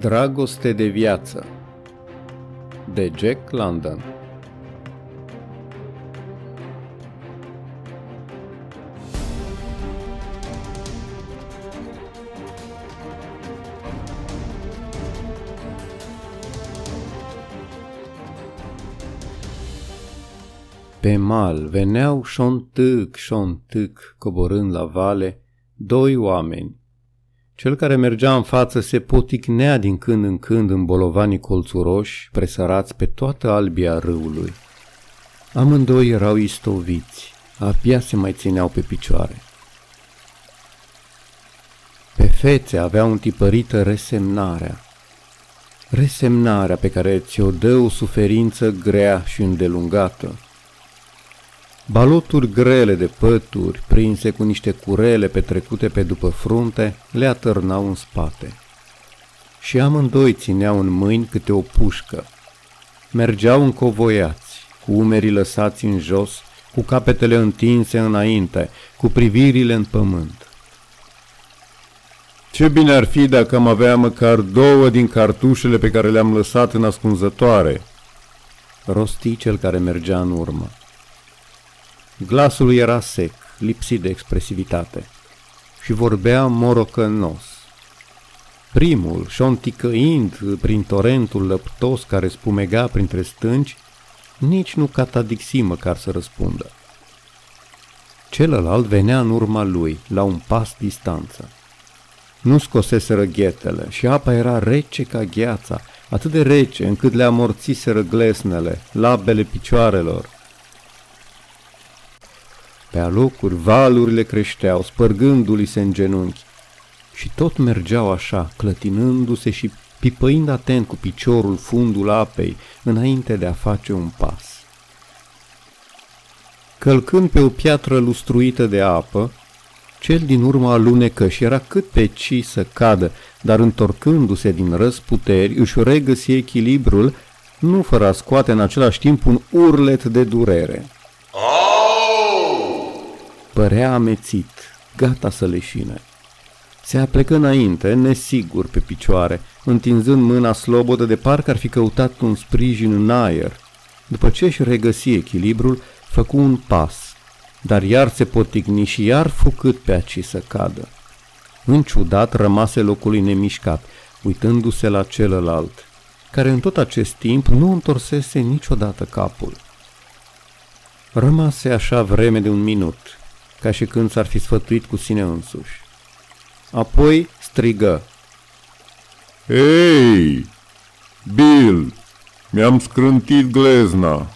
Dragoste de viață de Jack London Pe mal veneau șontâc, șontâc, coborând la vale, doi oameni, cel care mergea în față se poticnea din când în când în bolovanii colțuroși, presărați pe toată albia râului. Amândoi erau istoviți, abia se mai țineau pe picioare. Pe fețe aveau întipărită resemnarea. Resemnarea pe care ți-o dă o suferință grea și îndelungată – Baloturi grele de pături, prinse cu niște curele petrecute pe după frunte, le atârnau în spate. Și amândoi țineau în mâini câte o pușcă. Mergeau încovoiați, cu umerii lăsați în jos, cu capetele întinse înainte, cu privirile în pământ. Ce bine ar fi dacă am avea măcar două din cartușele pe care le-am lăsat în ascunzătoare, rosti cel care mergea în urmă. Glasul lui era sec, lipsit de expresivitate și vorbea morocănos. Primul, șonticăind prin torentul lăptos care spumega printre stânci, nici nu catadixi măcar să răspundă. Celălalt venea în urma lui, la un pas distanță. Nu scoseseră ghetele și apa era rece ca gheața, atât de rece încât le amorțiseră glesnele, labele picioarelor, pe alocuri valurile creșteau, spărgându-li se în genunchi. Și tot mergeau așa, clătinându-se și pipăind atent cu piciorul fundul apei, înainte de a face un pas. Călcând pe o piatră lustruită de apă, cel din urmă alunecă și era cât pe ci să cadă, dar întorcându-se din răsputeri, își regăsi echilibrul, nu fără a scoate în același timp un urlet de durere părea amețit, gata să leșine. Se aplecă înainte, nesigur pe picioare, întinzând mâna slobodă de parcă ar fi căutat un sprijin în aer. După ce își regăsi echilibrul, făcu un pas, dar iar se potigni și iar fu pe aci să cadă. În ciudat rămase locului nemișcat, uitându-se la celălalt, care în tot acest timp nu întorsese niciodată capul. Rămase așa vreme de un minut, ca și când s-ar fi sfătuit cu sine însuși. Apoi strigă. Ei, Bill, mi-am scrântit glezna.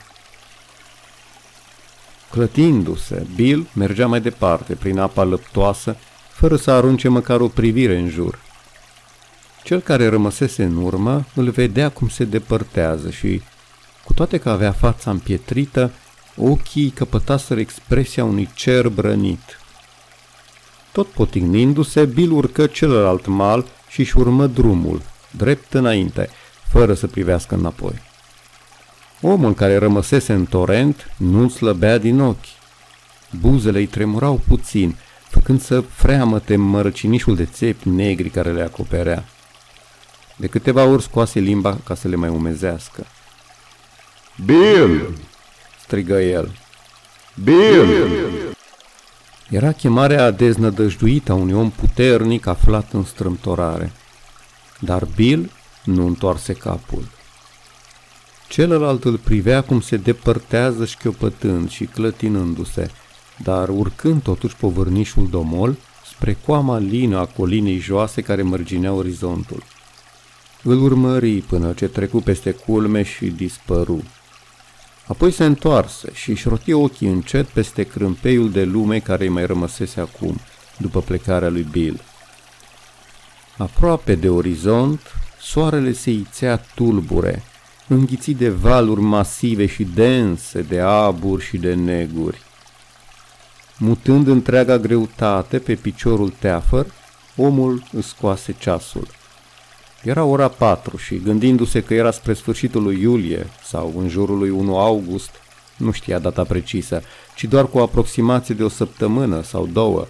Clătindu-se, Bill mergea mai departe prin apa lăptoasă, fără să arunce măcar o privire în jur. Cel care rămăsese în urmă îl vedea cum se depărtează și, cu toate că avea fața împietrită, ochii căpătaseră expresia unui cer brănit. Tot potignindu-se, Bill urcă celălalt mal și își urmă drumul, drept înainte, fără să privească înapoi. Omul care rămăsese în torent nu slăbea din ochi. Buzele îi tremurau puțin, făcând să freamăte mărăcinișul de țepi negri care le acoperea. De câteva ori scoase limba ca să le mai umezească. Bill! strigă el. Bill! Era chemarea deznădăjduită a unui om puternic aflat în strâmtorare. Dar Bill nu întoarse capul. Celălalt îl privea cum se depărtează șchiopătând și clătinându-se, dar urcând totuși povârnișul domol spre coama lină a colinei joase care mărginea orizontul. Îl urmări până ce trecu peste culme și dispăru. Apoi se întoarse și își roti ochii încet peste crâmpeiul de lume care îi mai rămăsese acum, după plecarea lui Bill. Aproape de orizont, soarele se ițea tulbure, înghițit de valuri masive și dense de aburi și de neguri. Mutând întreaga greutate pe piciorul teafăr, omul îți scoase ceasul – era ora 4 și, gândindu-se că era spre sfârșitul lui iulie sau în jurul lui 1 august, nu știa data precisă, ci doar cu o aproximație de o săptămână sau două,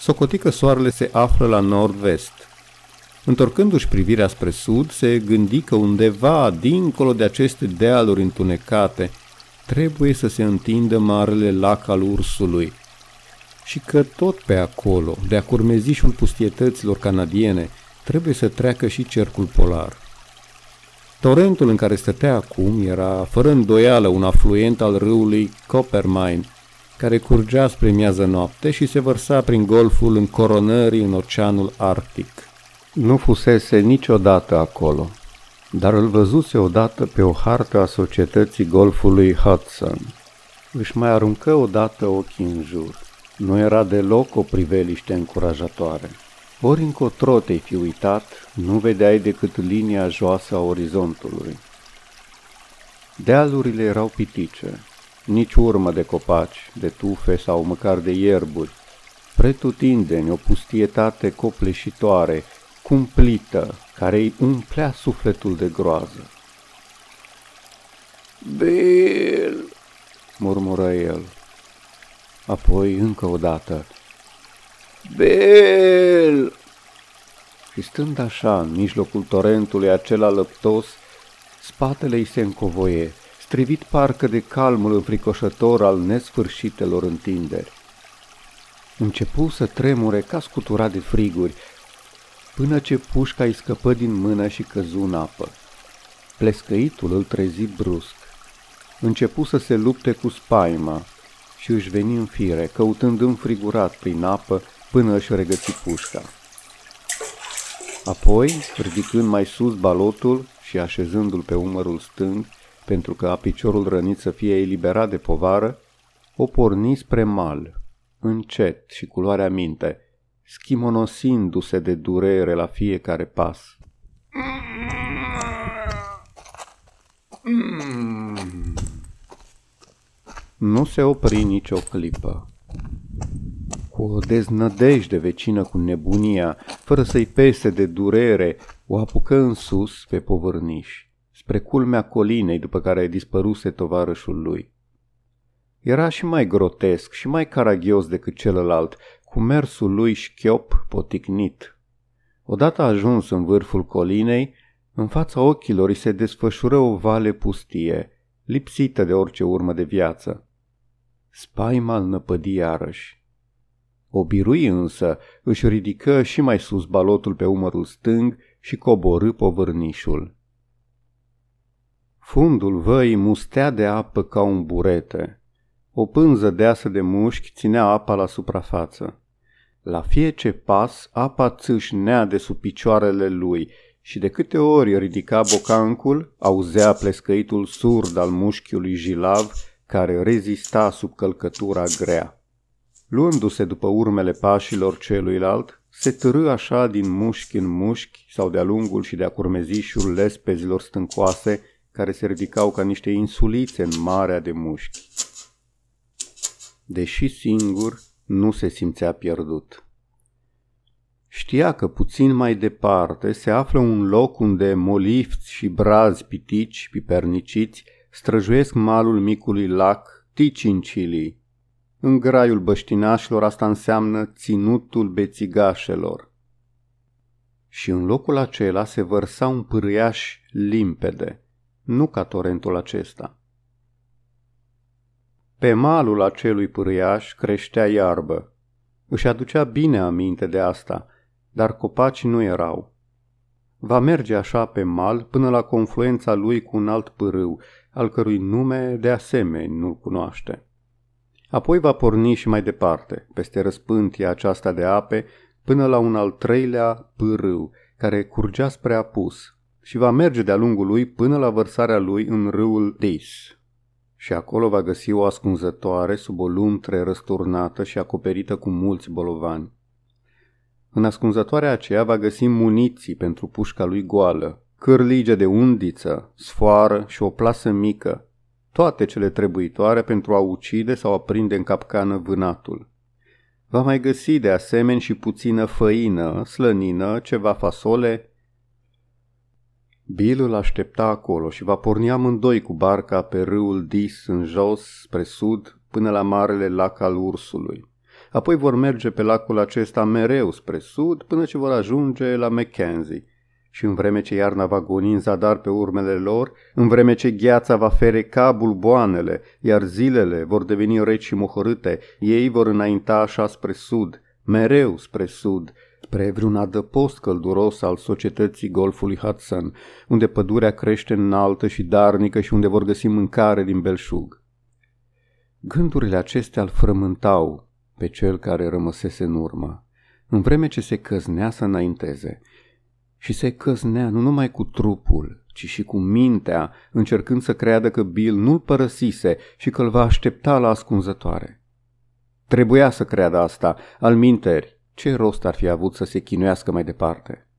socotică că soarele se află la nord-vest. Întorcându-și privirea spre sud, se gândi că undeva, dincolo de aceste dealuri întunecate, trebuie să se întindă marele lac al ursului și că tot pe acolo, de-a curmezișul pustietăților canadiene, trebuie să treacă și cercul polar. Torentul în care stătea acum era, fără îndoială, un afluent al râului Coppermine, care curgea spre miază noapte și se vărsa prin golful în coronării în oceanul Arctic. Nu fusese niciodată acolo, dar îl văzuse odată pe o hartă a societății golfului Hudson. Își mai aruncă odată ochii în jur. Nu era deloc o priveliște încurajatoare. Ori încotro te-ai fi uitat, nu vedeai decât linia joasă a orizontului. Dealurile erau pitice, nici urmă de copaci, de tufe sau măcar de ierburi, pretutindeni o pustietate copleșitoare, cumplită, care îi umplea sufletul de groază. Bill, murmură el. Apoi, încă o dată, Bel! Și stând așa în mijlocul torentului acela lăptos, spatele îi se încovoie, strivit parcă de calmul înfricoșător al nesfârșitelor întinderi. Începu să tremure ca scutura de friguri, până ce pușca îi scăpă din mână și căzu în apă. Plescăitul îl trezi brusc. Începu să se lupte cu spaima și își veni în fire, căutând înfrigurat prin apă până își regăsi pușca. Apoi, ridicând mai sus balotul și așezându-l pe umărul stâng, pentru că a piciorul rănit să fie eliberat de povară, o porni spre mal, încet și cu luarea minte, schimonosindu-se de durere la fiecare pas. Mm. Nu se opri nicio clipă o deznădejde vecină cu nebunia, fără să-i pese de durere, o apucă în sus pe povărniș, spre culmea colinei după care dispăruse tovarășul lui. Era și mai grotesc și mai caragios decât celălalt, cu mersul lui șchiop poticnit. Odată ajuns în vârful colinei, în fața ochilor îi se desfășură o vale pustie, lipsită de orice urmă de viață. Spaima îl năpădi iarăși. O birui însă, își ridică și mai sus balotul pe umărul stâng și coborâ povârnișul. Fundul văi mustea de apă ca un burete. O pânză deasă de mușchi ținea apa la suprafață. La fiece pas, apa țâșnea de sub picioarele lui și de câte ori ridica bocancul, auzea plescăitul surd al mușchiului jilav care rezista sub călcătura grea. Luându-se după urmele pașilor celuilalt, se târâ așa din mușchi în mușchi sau de-a lungul și de-a curmezișul lespezilor stâncoase care se ridicau ca niște insulițe în marea de mușchi. Deși singur, nu se simțea pierdut. Știa că puțin mai departe se află un loc unde molifți și brazi pitici, piperniciți, străjuiesc malul micului lac Ticincilii, în graiul băștinașilor asta înseamnă ținutul bețigașelor. Și în locul acela se vărsa un pârâiaș limpede, nu ca torentul acesta. Pe malul acelui pârâiaș creștea iarbă. Își aducea bine aminte de asta, dar copaci nu erau. Va merge așa pe mal până la confluența lui cu un alt pârâu, al cărui nume de asemenea nu-l cunoaște. Apoi va porni și mai departe, peste răspântia aceasta de ape, până la un al treilea pârâu, care curgea spre apus, și va merge de-a lungul lui până la vărsarea lui în râul Deis. Și acolo va găsi o ascunzătoare sub o luntre răsturnată și acoperită cu mulți bolovani. În ascunzătoarea aceea va găsi muniții pentru pușca lui goală, cârlige de undiță, sfoară și o plasă mică, toate cele trebuitoare pentru a ucide sau a prinde în capcană vânatul. Va mai găsi de asemenea și puțină făină, slănină, ceva fasole. Bill îl aștepta acolo și va porni amândoi cu barca pe râul Dis în jos, spre sud, până la marele lac al ursului. Apoi vor merge pe lacul acesta mereu spre sud până ce vor ajunge la Mackenzie, și în vreme ce iarna va goni în zadar pe urmele lor, în vreme ce gheața va fereca bulboanele, iar zilele vor deveni reci și mohorâte, ei vor înainta așa spre sud, mereu spre sud, spre vreun adăpost călduros al societății golfului Hudson, unde pădurea crește înaltă și darnică și unde vor găsi mâncare din belșug. Gândurile acestea îl frământau pe cel care rămăsese în urmă, în vreme ce se căznea să înainteze – și se căznea nu numai cu trupul, ci și cu mintea, încercând să creadă că Bill nu-l părăsise și că l va aștepta la ascunzătoare. Trebuia să creadă asta, al minteri, ce rost ar fi avut să se chinuiască mai departe?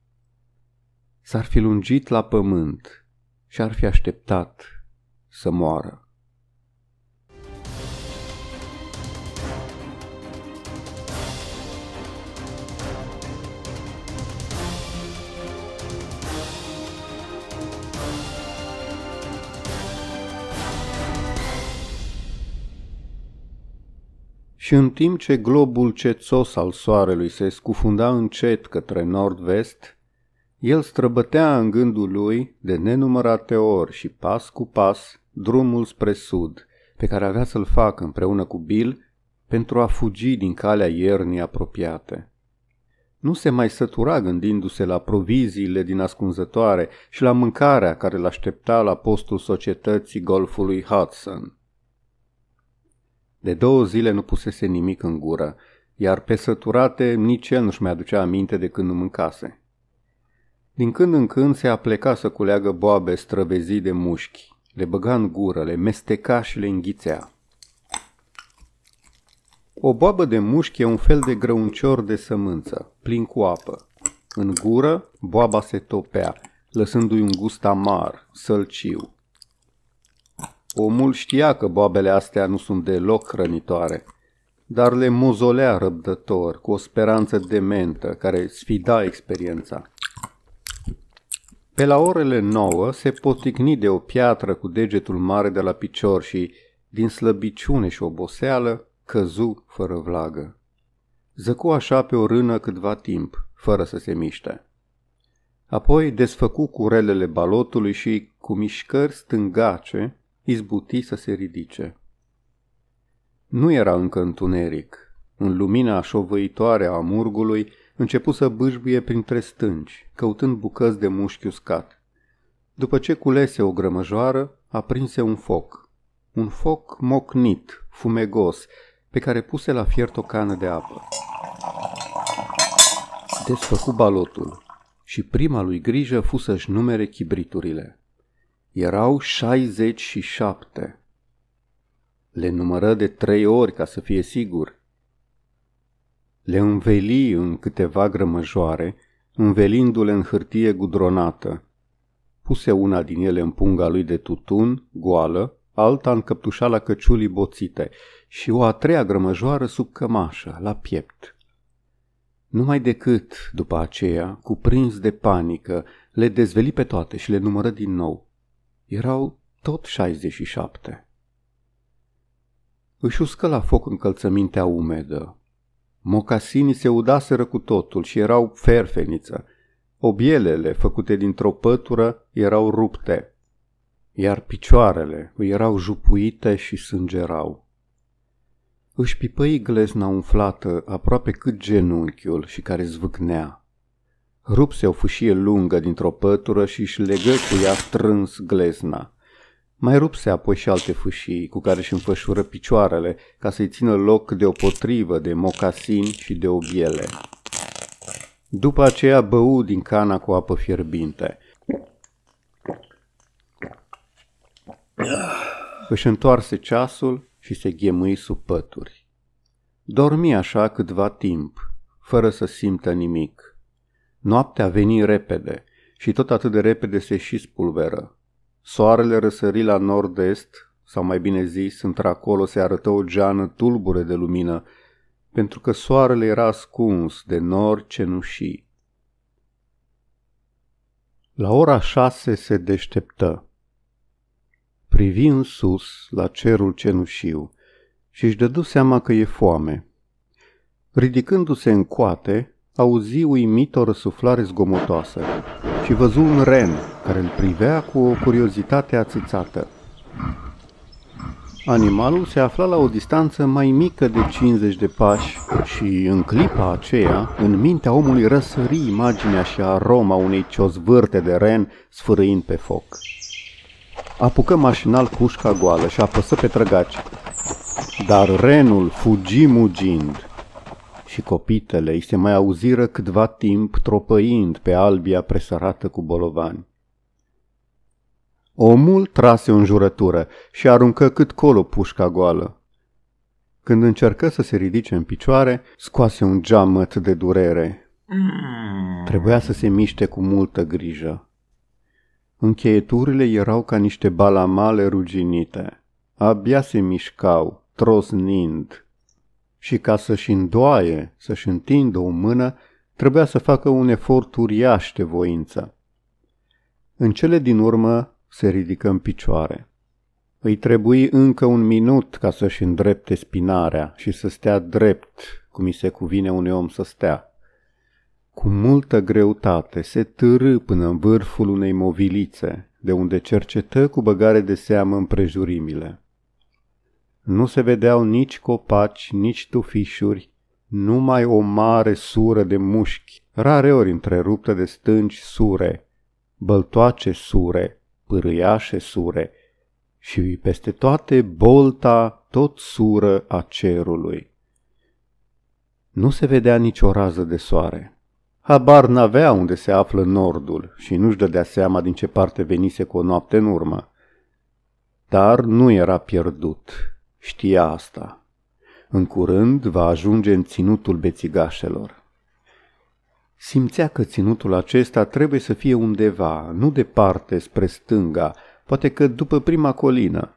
S-ar fi lungit la pământ și ar fi așteptat să moară. și în timp ce globul cețos al soarelui se scufunda încet către nord-vest, el străbătea în gândul lui de nenumărate ori și pas cu pas drumul spre sud, pe care avea să-l facă împreună cu Bill pentru a fugi din calea iernii apropiate. Nu se mai sătura gândindu-se la proviziile din ascunzătoare și la mâncarea care l-aștepta la postul societății golfului Hudson. De două zile nu pusese nimic în gură, iar pe săturate nici el nu-și mai aducea aminte de când nu mâncase. Din când în când se apleca să culeagă boabe străvezii de mușchi, le băga în gură, le mesteca și le înghițea. O boabă de mușchi e un fel de grăuncior de sămânță, plin cu apă. În gură, boaba se topea, lăsându-i un gust amar, sălciu. Omul știa că boabele astea nu sunt deloc hrănitoare, dar le mozolea răbdător, cu o speranță dementă, care sfida experiența. Pe la orele nouă se poticni de o piatră cu degetul mare de la picior și, din slăbiciune și oboseală, căzu fără vlagă. Zăcu așa pe o rână câtva timp, fără să se miște. Apoi desfăcu curelele balotului și, cu mișcări stângace, izbuti să se ridice. Nu era încă întuneric. În lumina șovăitoare a murgului începu să bâșbuie printre stânci, căutând bucăți de mușchi uscat. După ce culese o grămăjoară, aprinse un foc. Un foc mocnit, fumegos, pe care puse la fiert o cană de apă. Desfăcu balotul și prima lui grijă fu să-și numere chibriturile. Erau 67. Le numără de trei ori ca să fie sigur. Le înveli în câteva grămăjoare, învelindu-le în hârtie gudronată. Puse una din ele în punga lui de tutun, goală, alta în căptușala căciulii boțite și o a treia grămăjoară sub cămașă, la piept. Numai decât, după aceea, cuprins de panică, le dezveli pe toate și le numără din nou. Erau tot 67. Își uscă la foc încălțămintea umedă. Mocasinii se udaseră cu totul și erau ferfeniță. Obielele, făcute dintr-o pătură, erau rupte, iar picioarele îi erau jupuite și sângerau. Își pipăi glezna umflată aproape cât genunchiul și care zvâcnea. Rupse o fâșie lungă dintr-o pătură și își legă cu ea strâns glezna. Mai rupse apoi și alte fâșii cu care își înfășură picioarele ca să-i țină loc potrivă de mocasin și de obiele. După aceea bău din cana cu apă fierbinte. Își întoarse ceasul și se ghemui sub pături. Dormi așa câtva timp, fără să simtă nimic. Noaptea veni repede și tot atât de repede se și spulveră. Soarele răsări la nord-est, sau mai bine zis, într-acolo se arătă o geană tulbure de lumină, pentru că soarele era ascuns de nori cenușii. La ora șase se deșteptă. Privi în sus la cerul cenușiu și își dădu seama că e foame. Ridicându-se în coate, auzi uimit o răsuflare zgomotoasă și văzu un ren care îl privea cu o curiozitate ațățată. Animalul se afla la o distanță mai mică de 50 de pași și în clipa aceea, în mintea omului răsări imaginea și aroma unei ciosvârte de ren sfârâind pe foc. Apucă mașinal pușca goală și apăsă pe trăgaci, dar renul fugi mugind și copitele îi se mai auziră câtva timp tropăind pe albia presărată cu bolovani. Omul trase o jurătură și aruncă cât colo pușca goală. Când încercă să se ridice în picioare, scoase un geamăt de durere. Trebuia să se miște cu multă grijă. Încheieturile erau ca niște balamale ruginite. Abia se mișcau, trosnind, și ca să-și îndoaie, să-și întindă o mână, trebuia să facă un efort uriaș de voință. În cele din urmă se ridică în picioare. Îi trebuie încă un minut ca să-și îndrepte spinarea și să stea drept, cum îi se cuvine unui om să stea. Cu multă greutate se târâ până în vârful unei movilițe, de unde cercetă cu băgare de seamă împrejurimile. Nu se vedeau nici copaci, nici tufișuri, numai o mare sură de mușchi, rareori întreruptă de stânci sure, băltoace sure, pârâiașe sure și peste toate bolta tot sură a cerului. Nu se vedea nicio rază de soare. Habar n-avea unde se află nordul și nu-și dădea seama din ce parte venise cu o noapte în urmă. Dar nu era pierdut, Știa asta. În curând va ajunge în ținutul bețigașelor. Simțea că ținutul acesta trebuie să fie undeva, nu departe, spre stânga, poate că după prima colină.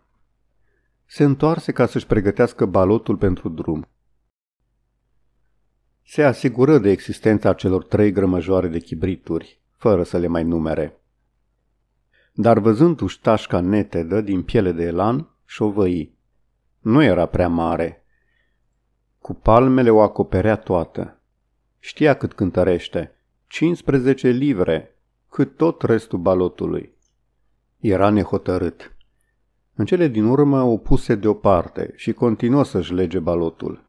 Se întoarse ca să-și pregătească balotul pentru drum. Se asigură de existența celor trei grămăjoare de chibrituri, fără să le mai numere. Dar văzând uștașca netedă din piele de elan, șovăi. Nu era prea mare. Cu palmele o acoperea toată. Știa cât cântărește. 15 livre, cât tot restul balotului. Era nehotărât. În cele din urmă o puse deoparte și continuă să-și lege balotul.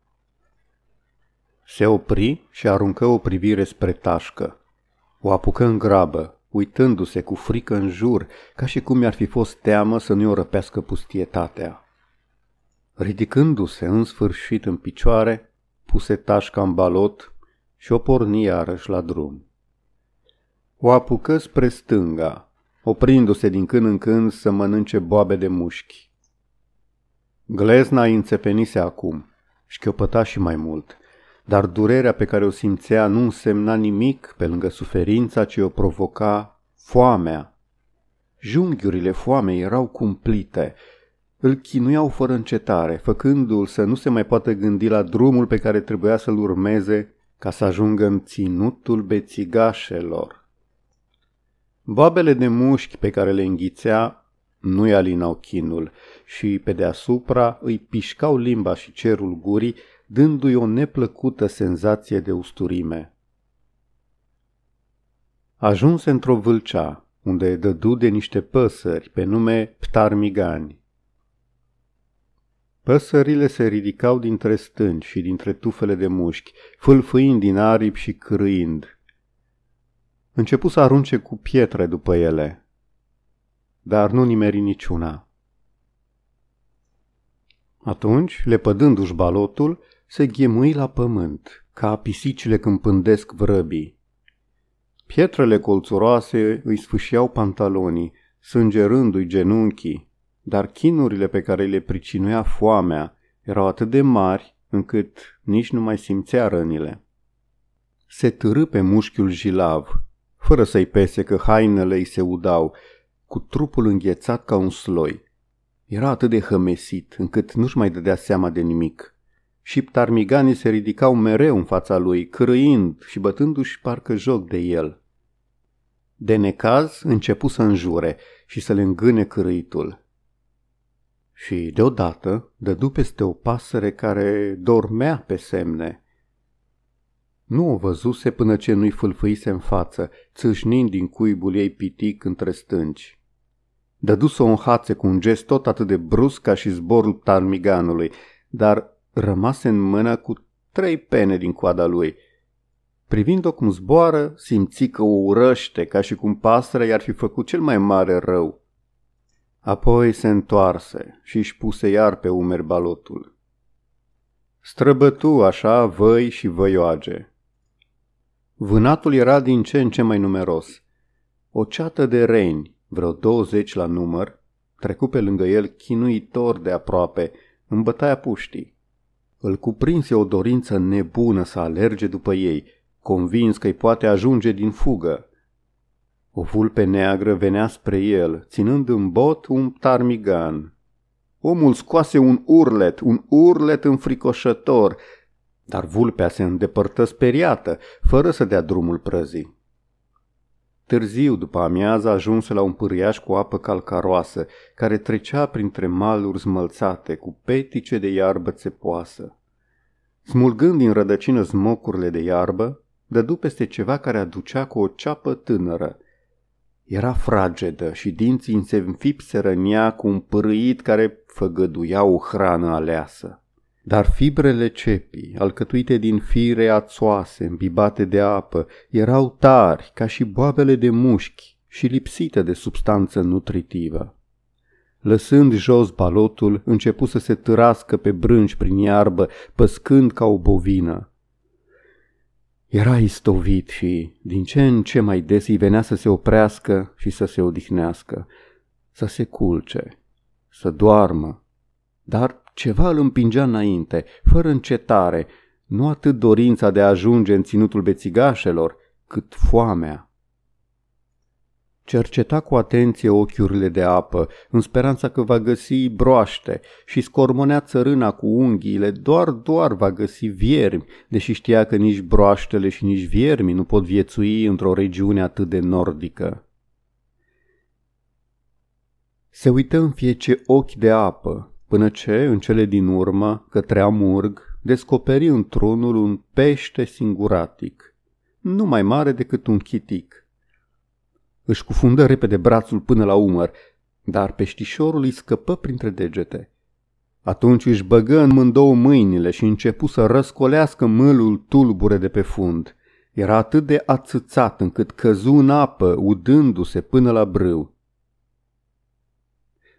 Se opri și aruncă o privire spre tașcă. O apucă în grabă, uitându-se cu frică în jur, ca și cum i-ar fi fost teamă să nu-i o răpească pustietatea. Ridicându-se în sfârșit în picioare, puse tașca în balot și o porni iarăși la drum. O apucă spre stânga, oprindu-se din când în când să mănânce boabe de mușchi. Glezna îi înțepenise acum, șchiopăta și mai mult, dar durerea pe care o simțea nu însemna nimic pe lângă suferința ce o provoca foamea. Junghiurile foamei erau cumplite îl chinuiau fără încetare, făcându-l să nu se mai poată gândi la drumul pe care trebuia să-l urmeze ca să ajungă în ținutul bețigașelor. Babele de mușchi pe care le înghițea nu-i alinau chinul și pe deasupra îi pișcau limba și cerul gurii, dându-i o neplăcută senzație de usturime. Ajunse într-o vâlcea, unde dădu de niște păsări pe nume ptarmigani. Păsările se ridicau dintre stânci și dintre tufele de mușchi, fâlfâind din aripi și crâind. Începu să arunce cu pietre după ele, dar nu nimeri niciuna. Atunci, lepădându-și balotul, se ghemui la pământ, ca pisicile când pândesc vrăbii. Pietrele colțuroase îi sfâșiau pantalonii, sângerându-i genunchii dar chinurile pe care le pricinuia foamea erau atât de mari încât nici nu mai simțea rănile. Se târâ pe mușchiul jilav, fără să-i pese că hainele îi se udau, cu trupul înghețat ca un sloi. Era atât de hămesit încât nu-și mai dădea seama de nimic. Și ptarmiganii se ridicau mereu în fața lui, cârâind și bătându-și parcă joc de el. De necaz începu să înjure și să le îngâne cârâitul și deodată dădu peste o pasăre care dormea pe semne. Nu o văzuse până ce nu-i fâlfâise în față, țâșnind din cuibul ei pitic între stânci. Dădu-s-o în hațe cu un gest tot atât de brusc ca și zborul tarmiganului, dar rămase în mână cu trei pene din coada lui. Privind-o cum zboară, simți că o urăște, ca și cum pasărea i-ar fi făcut cel mai mare rău. Apoi se întoarse și își puse iar pe umeri balotul. Străbătu așa văi și văioage. Vânatul era din ce în ce mai numeros. O ceată de reni, vreo 20 la număr, trecu pe lângă el chinuitor de aproape, în bătaia puștii. Îl cuprinse o dorință nebună să alerge după ei, convins că îi poate ajunge din fugă, o vulpe neagră venea spre el, ținând în bot un ptarmigan. Omul scoase un urlet, un urlet înfricoșător, dar vulpea se îndepărtă speriată, fără să dea drumul prăzii. Târziu după amiază ajunse la un pâriaș cu apă calcaroasă, care trecea printre maluri smălțate, cu petice de iarbă țepoasă. Smulgând din rădăcină smocurile de iarbă, dădu peste ceva care aducea cu o ceapă tânără – era fragedă și dinții înfipseră în ea cu un pârâit care făgăduia o hrană aleasă. Dar fibrele cepii, alcătuite din fire ațoase, îmbibate de apă, erau tari ca și boabele de mușchi și lipsite de substanță nutritivă. Lăsând jos balotul, începu să se târască pe brânci prin iarbă, păscând ca o bovină. Era istovit și din ce în ce mai des îi venea să se oprească și să se odihnească, să se culce, să doarmă, dar ceva îl împingea înainte, fără încetare, nu atât dorința de a ajunge în ținutul bețigașelor, cât foamea. Cerceta cu atenție ochiurile de apă, în speranța că va găsi broaște și scormonea țărâna cu unghiile, doar, doar va găsi viermi, deși știa că nici broaștele și nici viermi nu pot viețui într-o regiune atât de nordică. Se uită în fiece ochi de apă, până ce, în cele din urmă, către amurg, descoperi în unul un pește singuratic, nu mai mare decât un chitic – își cufundă repede brațul până la umăr, dar peștișorul îi scăpă printre degete. Atunci își băgă în mândouă mâinile și începu să răscolească mâlul tulbure de pe fund. Era atât de ațățat încât căzu în apă, udându-se până la brâu.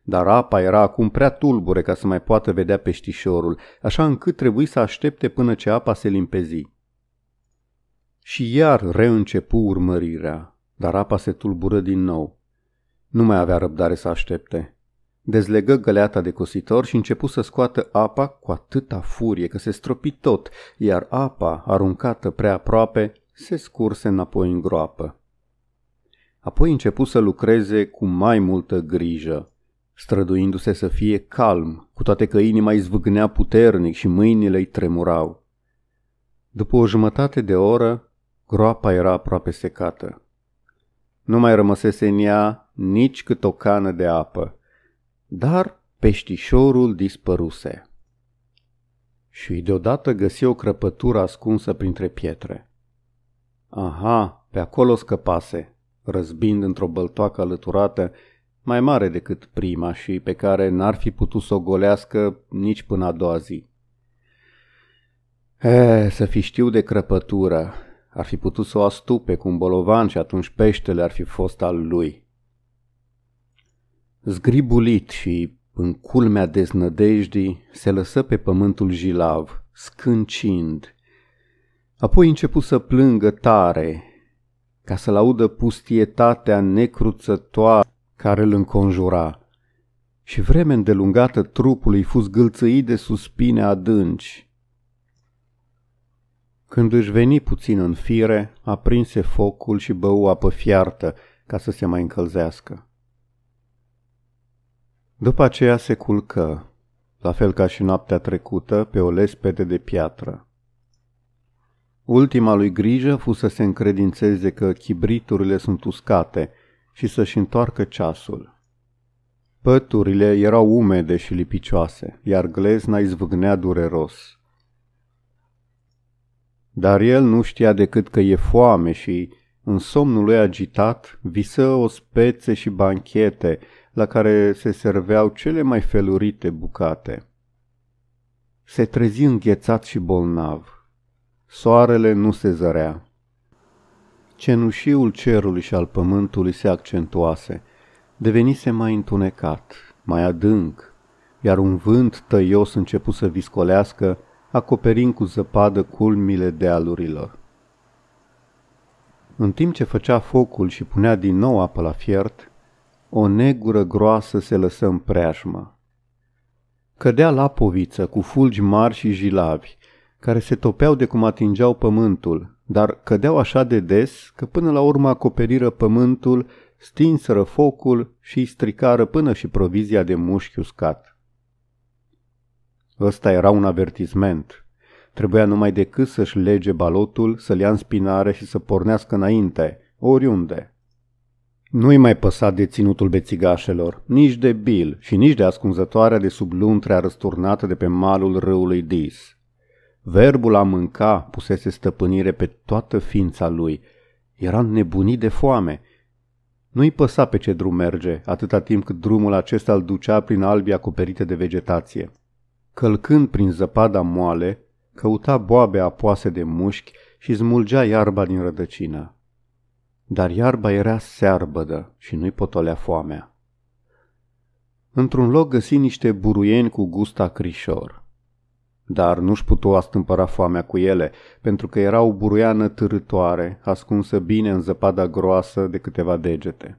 Dar apa era acum prea tulbure ca să mai poată vedea peștișorul, așa încât trebuie să aștepte până ce apa se limpezi. Și iar reîncepu urmărirea dar apa se tulbură din nou. Nu mai avea răbdare să aștepte. Dezlegă găleata de cositor și începu să scoată apa cu atâta furie că se stropi tot, iar apa, aruncată prea aproape, se scurse înapoi în groapă. Apoi începu să lucreze cu mai multă grijă, străduindu-se să fie calm, cu toate că inima îi zvâgnea puternic și mâinile îi tremurau. După o jumătate de oră, groapa era aproape secată. Nu mai rămăsese în ea nici cât o cană de apă, dar peștișorul dispăruse. Și deodată găsi o crăpătură ascunsă printre pietre. Aha, pe acolo scăpase, răzbind într-o băltoacă alăturată mai mare decât prima și pe care n-ar fi putut să o golească nici până a doua zi. E, eh, să fi știu de crăpătură, ar fi putut să o astupe cu un bolovan și atunci peștele ar fi fost al lui. Zgribulit și în culmea deznădejdii, se lăsă pe pământul jilav, scâncind. Apoi începu să plângă tare, ca să-l audă pustietatea necruțătoare care îl înconjura. Și vreme îndelungată trupului fus gâlțăit de suspine adânci, când își veni puțin în fire, aprinse focul și bău apă fiartă ca să se mai încălzească. După aceea se culcă, la fel ca și noaptea trecută, pe o lespede de piatră. Ultima lui grijă fu să se încredințeze că chibriturile sunt uscate și să-și întoarcă ceasul. Păturile erau umede și lipicioase, iar glezna izvâgnea dureros – dar el nu știa decât că e foame și, în somnul lui agitat, visă o spețe și banchete la care se serveau cele mai felurite bucate. Se trezi înghețat și bolnav. Soarele nu se zărea. Cenușiul cerului și al pământului se accentuase, devenise mai întunecat, mai adânc, iar un vânt tăios început să viscolească acoperind cu zăpadă culmile dealurilor. În timp ce făcea focul și punea din nou apă la fiert, o negură groasă se lăsă în preajmă. Cădea lapoviță cu fulgi mari și jilavi, care se topeau de cum atingeau pământul, dar cădeau așa de des că până la urmă acoperiră pământul, stinsără focul și stricară până și provizia de mușchi uscat. Ăsta era un avertisment. Trebuia numai decât să-și lege balotul, să-l ia în spinare și să pornească înainte, oriunde. Nu-i mai păsa de ținutul bețigașelor, nici de Bill și nici de ascunzătoarea de sub luntrea răsturnată de pe malul râului Dis. Verbul a mânca pusese stăpânire pe toată ființa lui. Era nebunit de foame. Nu-i păsa pe ce drum merge, atâta timp cât drumul acesta îl ducea prin albii acoperite de vegetație. Călcând prin zăpada moale, căuta boabe apoase de mușchi și smulgea iarba din rădăcină. Dar iarba era searbădă și nu-i potolea foamea. Într-un loc găsi niște buruieni cu gust acrișor. Dar nu-și putu astâmpăra foamea cu ele, pentru că era o buruiană târătoare, ascunsă bine în zăpada groasă de câteva degete.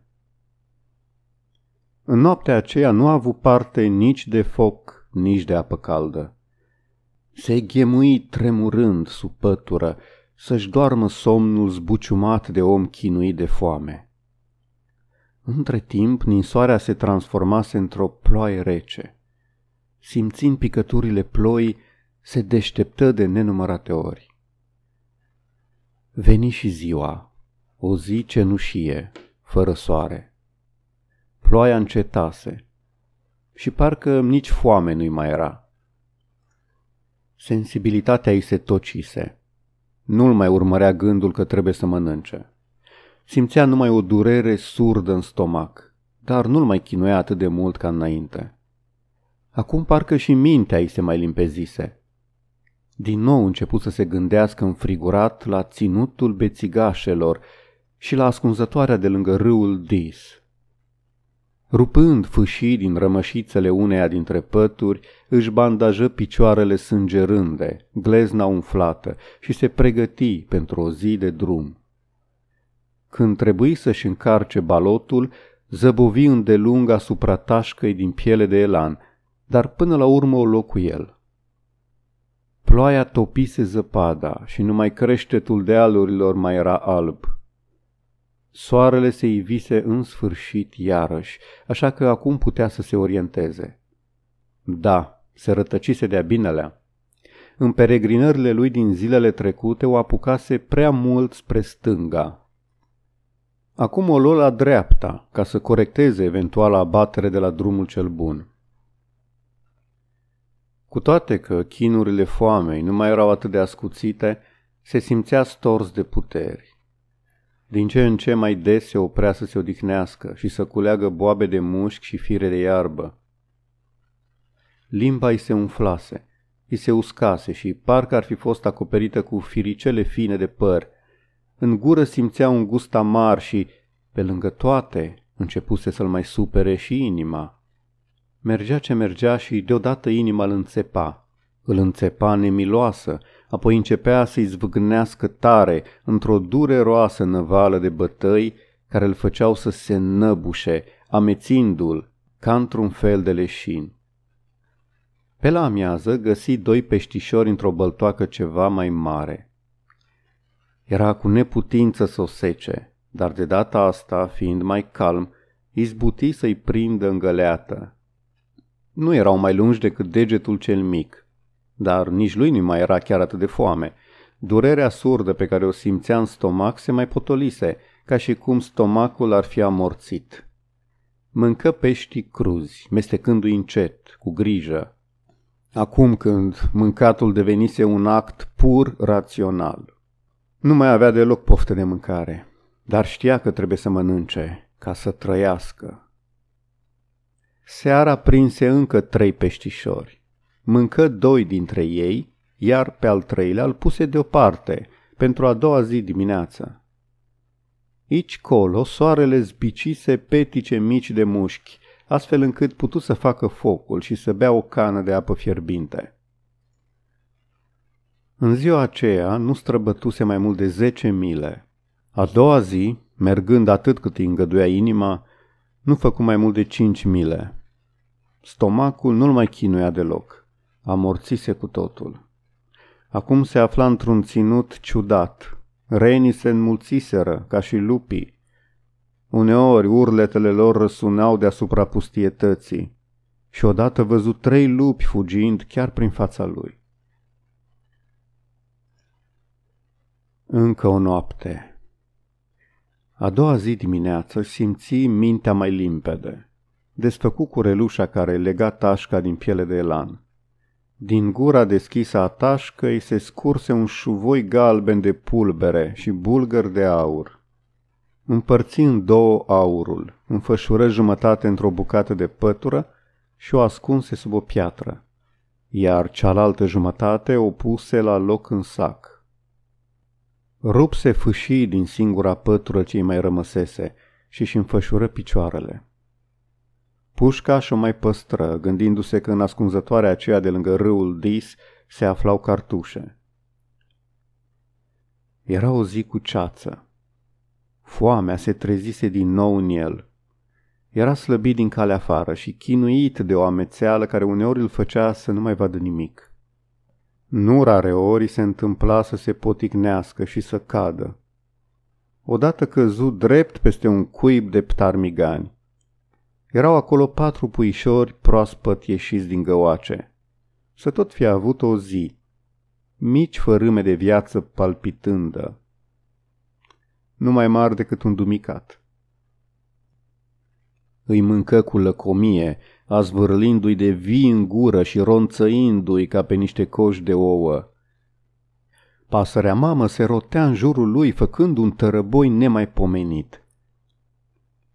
În noaptea aceea nu a avut parte nici de foc nici de apă caldă. Se ghemui tremurând sub pătură să-și doarmă somnul zbuciumat de om chinuit de foame. Între timp, ninsoarea se transformase într-o ploaie rece. Simțind picăturile ploii, se deșteptă de nenumărate ori. Veni și ziua, o zi cenușie, fără soare. Ploaia încetase, și parcă nici foame nu-i mai era. Sensibilitatea îi se tocise. Nu-l mai urmărea gândul că trebuie să mănânce. Simțea numai o durere surdă în stomac, dar nu-l mai chinuia atât de mult ca înainte. Acum parcă și mintea îi se mai limpezise. Din nou început să se gândească înfrigurat la ținutul bețigașelor și la ascunzătoarea de lângă râul Dis. Rupând fâșii din rămășițele uneia dintre pături, își bandajă picioarele sângerânde, glezna umflată și se pregăti pentru o zi de drum. Când trebuie să-și încarce balotul, zăbovi îndelung asupra tașcăi din piele de elan, dar până la urmă o loc cu el. Ploaia topise zăpada și numai creștetul dealurilor mai era alb, Soarele se ivise în sfârșit iarăși, așa că acum putea să se orienteze. Da, se rătăcise de-a binelea. În peregrinările lui din zilele trecute o apucase prea mult spre stânga. Acum o lua la dreapta, ca să corecteze eventuala abatere de la drumul cel bun. Cu toate că chinurile foamei nu mai erau atât de ascuțite, se simțea stors de puteri. Din ce în ce mai des se oprea să se odihnească și să culeagă boabe de mușchi și fire de iarbă. Limba îi se umflase, îi se uscase și parcă ar fi fost acoperită cu firicele fine de păr. În gură simțea un gust amar și, pe lângă toate, începuse să-l mai supere și inima. Mergea ce mergea și deodată inima îl înțepa. Îl înțepa nemiloasă, apoi începea să-i zvâgnească tare într-o dureroasă năvală de bătăi care îl făceau să se năbușe, amețindu-l ca într-un fel de leșin. Pe la amiază găsi doi peștișori într-o băltoacă ceva mai mare. Era cu neputință să o sece, dar de data asta, fiind mai calm, izbuti să-i prindă în găleată. Nu erau mai lungi decât degetul cel mic, dar nici lui nu mai era chiar atât de foame. Durerea surdă pe care o simțea în stomac se mai potolise, ca și cum stomacul ar fi amorțit. Mâncă pești cruzi, mestecându-i încet, cu grijă. Acum când mâncatul devenise un act pur rațional. Nu mai avea deloc poftă de mâncare, dar știa că trebuie să mănânce ca să trăiască. Seara prinse încă trei peștișori. Mâncă doi dintre ei, iar pe al treilea îl puse deoparte pentru a doua zi dimineață. Ici colo soarele zbicise petice mici de mușchi, astfel încât putu să facă focul și să bea o cană de apă fierbinte. În ziua aceea nu străbătuse mai mult de zece mile. A doua zi, mergând atât cât îi îngăduia inima, nu făcu mai mult de cinci mile. Stomacul nu-l mai chinuia deloc amorțise cu totul. Acum se afla într-un ținut ciudat. Renii se înmulțiseră, ca și lupii. Uneori urletele lor răsunau deasupra pustietății și odată văzut trei lupi fugind chiar prin fața lui. Încă o noapte. A doua zi dimineață simți mintea mai limpede. Desfăcu cu relușa care lega tașca din piele de elan. Din gura deschisă a tașcăi se scurse un șuvoi galben de pulbere și bulgări de aur. Împărțind două aurul, înfășură jumătate într-o bucată de pătură și o ascunse sub o piatră, iar cealaltă jumătate o puse la loc în sac. Rupse fâșii din singura pătură ce mai rămăsese și și înfășură picioarele. Pușca și-o mai păstră, gândindu-se că în ascunzătoarea aceea de lângă râul Dis se aflau cartușe. Era o zi cu ceață. Foamea se trezise din nou în el. Era slăbit din calea afară și chinuit de o amețeală care uneori îl făcea să nu mai vadă nimic. Nu rare ori se întâmpla să se poticnească și să cadă. Odată căzu drept peste un cuib de ptarmigani. Erau acolo patru puișori proaspăt ieșiți din găoace. Să tot fi avut o zi. Mici fărâme de viață palpitândă. Nu mai mari decât un dumicat. Îi mâncă cu lăcomie, azvârlindu-i de vii în gură și ronțăindu-i ca pe niște coși de ouă. Pasărea mamă se rotea în jurul lui, făcând un tărăboi nemaipomenit.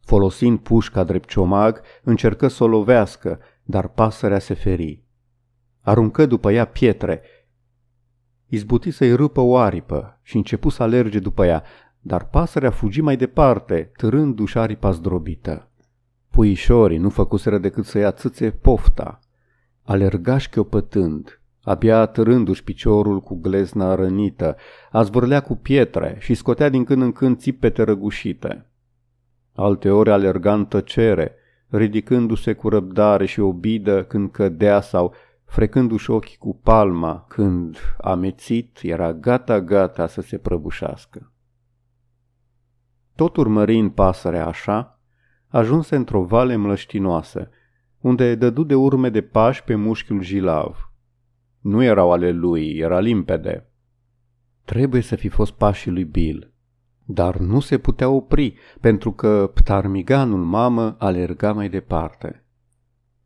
Folosind pușca drept ciomag, încercă să o lovească, dar pasărea se feri. Aruncă după ea pietre. Izbuti să-i râpă o aripă și începu să alerge după ea, dar pasărea fugi mai departe, târându-și aripa zdrobită. Puișorii nu făcuseră decât să-i atâțe pofta. Alerga șchiopătând, abia târându-și piciorul cu glezna rănită, a cu pietre și scotea din când în când țipete răgușite alteori alerga în tăcere, ridicându-se cu răbdare și obidă când cădea sau frecându-și ochii cu palma când, amețit, era gata-gata să se prăbușească. Tot urmărind pasărea așa, ajunse într-o vale mlăștinoasă, unde dădu de urme de pași pe mușchiul jilav. Nu erau ale lui, era limpede. Trebuie să fi fost pașii lui Bill. Dar nu se putea opri, pentru că ptarmiganul mamă alerga mai departe.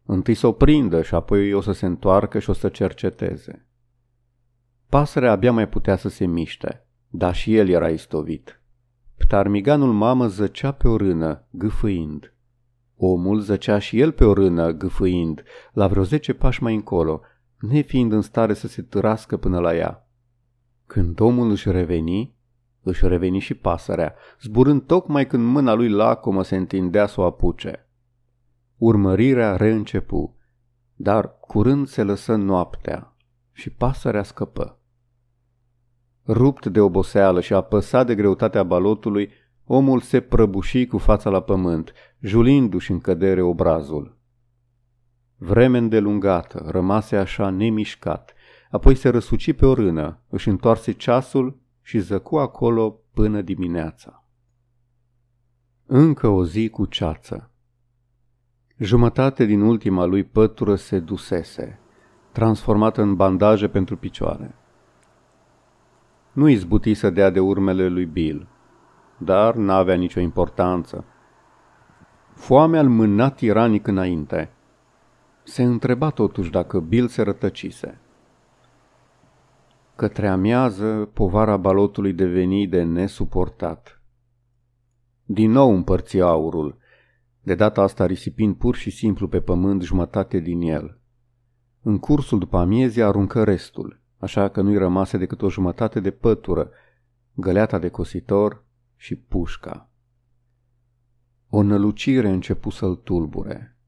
Întâi să o prindă și apoi o să se întoarcă și o să cerceteze. Pasărea abia mai putea să se miște, dar și el era istovit. Ptarmiganul mamă zăcea pe o rână, gâfâind. Omul zăcea și el pe o rână, gâfâind, la vreo zece pași mai încolo, nefiind în stare să se târască până la ea. Când omul își reveni, își reveni și pasărea, zburând tocmai când mâna lui lacomă se întindea să o apuce. Urmărirea reîncepu, dar curând se lăsă noaptea și pasărea scăpă. Rupt de oboseală și apăsat de greutatea balotului, omul se prăbuși cu fața la pământ, julindu-și în cădere obrazul. Vreme îndelungată rămase așa nemișcat, apoi se răsuci pe o rână, își întoarse ceasul și zăcu acolo până dimineața. Încă o zi cu ceață. Jumătate din ultima lui pătură se dusese, transformată în bandaje pentru picioare. Nu izbuti să dea de urmele lui Bill, dar n-avea nicio importanță. Foamea l mâna tiranic înainte. Se întreba totuși dacă Bill se rătăcise – Către amiază, povara balotului deveni de nesuportat. Din nou împărți aurul, de data asta risipind pur și simplu pe pământ jumătate din el. În cursul după amiezii aruncă restul, așa că nu-i rămase decât o jumătate de pătură, găleata de cositor și pușca. O nălucire începu să-l tulbure.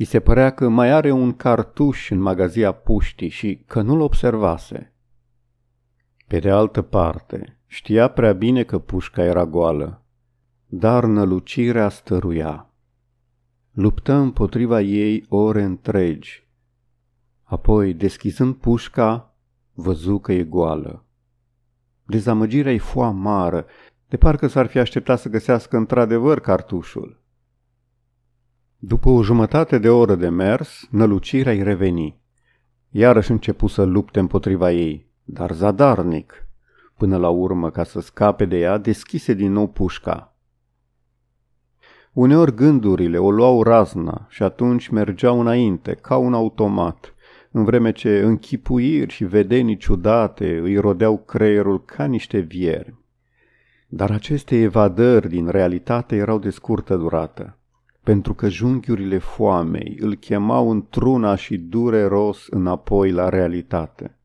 I se părea că mai are un cartuș în magazia puștii și că nu-l observase. Pe de altă parte, știa prea bine că pușca era goală, dar nălucirea stăruia. Luptă împotriva ei ore întregi. Apoi, deschizând pușca, văzu că e goală. Dezamăgirea-i fu amară, de parcă s-ar fi așteptat să găsească într-adevăr cartușul. După o jumătate de oră de mers, nălucirea îi reveni. Iarăși începu să lupte împotriva ei, dar zadarnic. Până la urmă, ca să scape de ea, deschise din nou pușca. Uneori gândurile o luau razna și atunci mergeau înainte, ca un automat, în vreme ce închipuiri și vedenii ciudate îi rodeau creierul ca niște viermi. Dar aceste evadări din realitate erau de scurtă durată pentru că junghiurile foamei îl chemau într-una și dureros înapoi la realitate.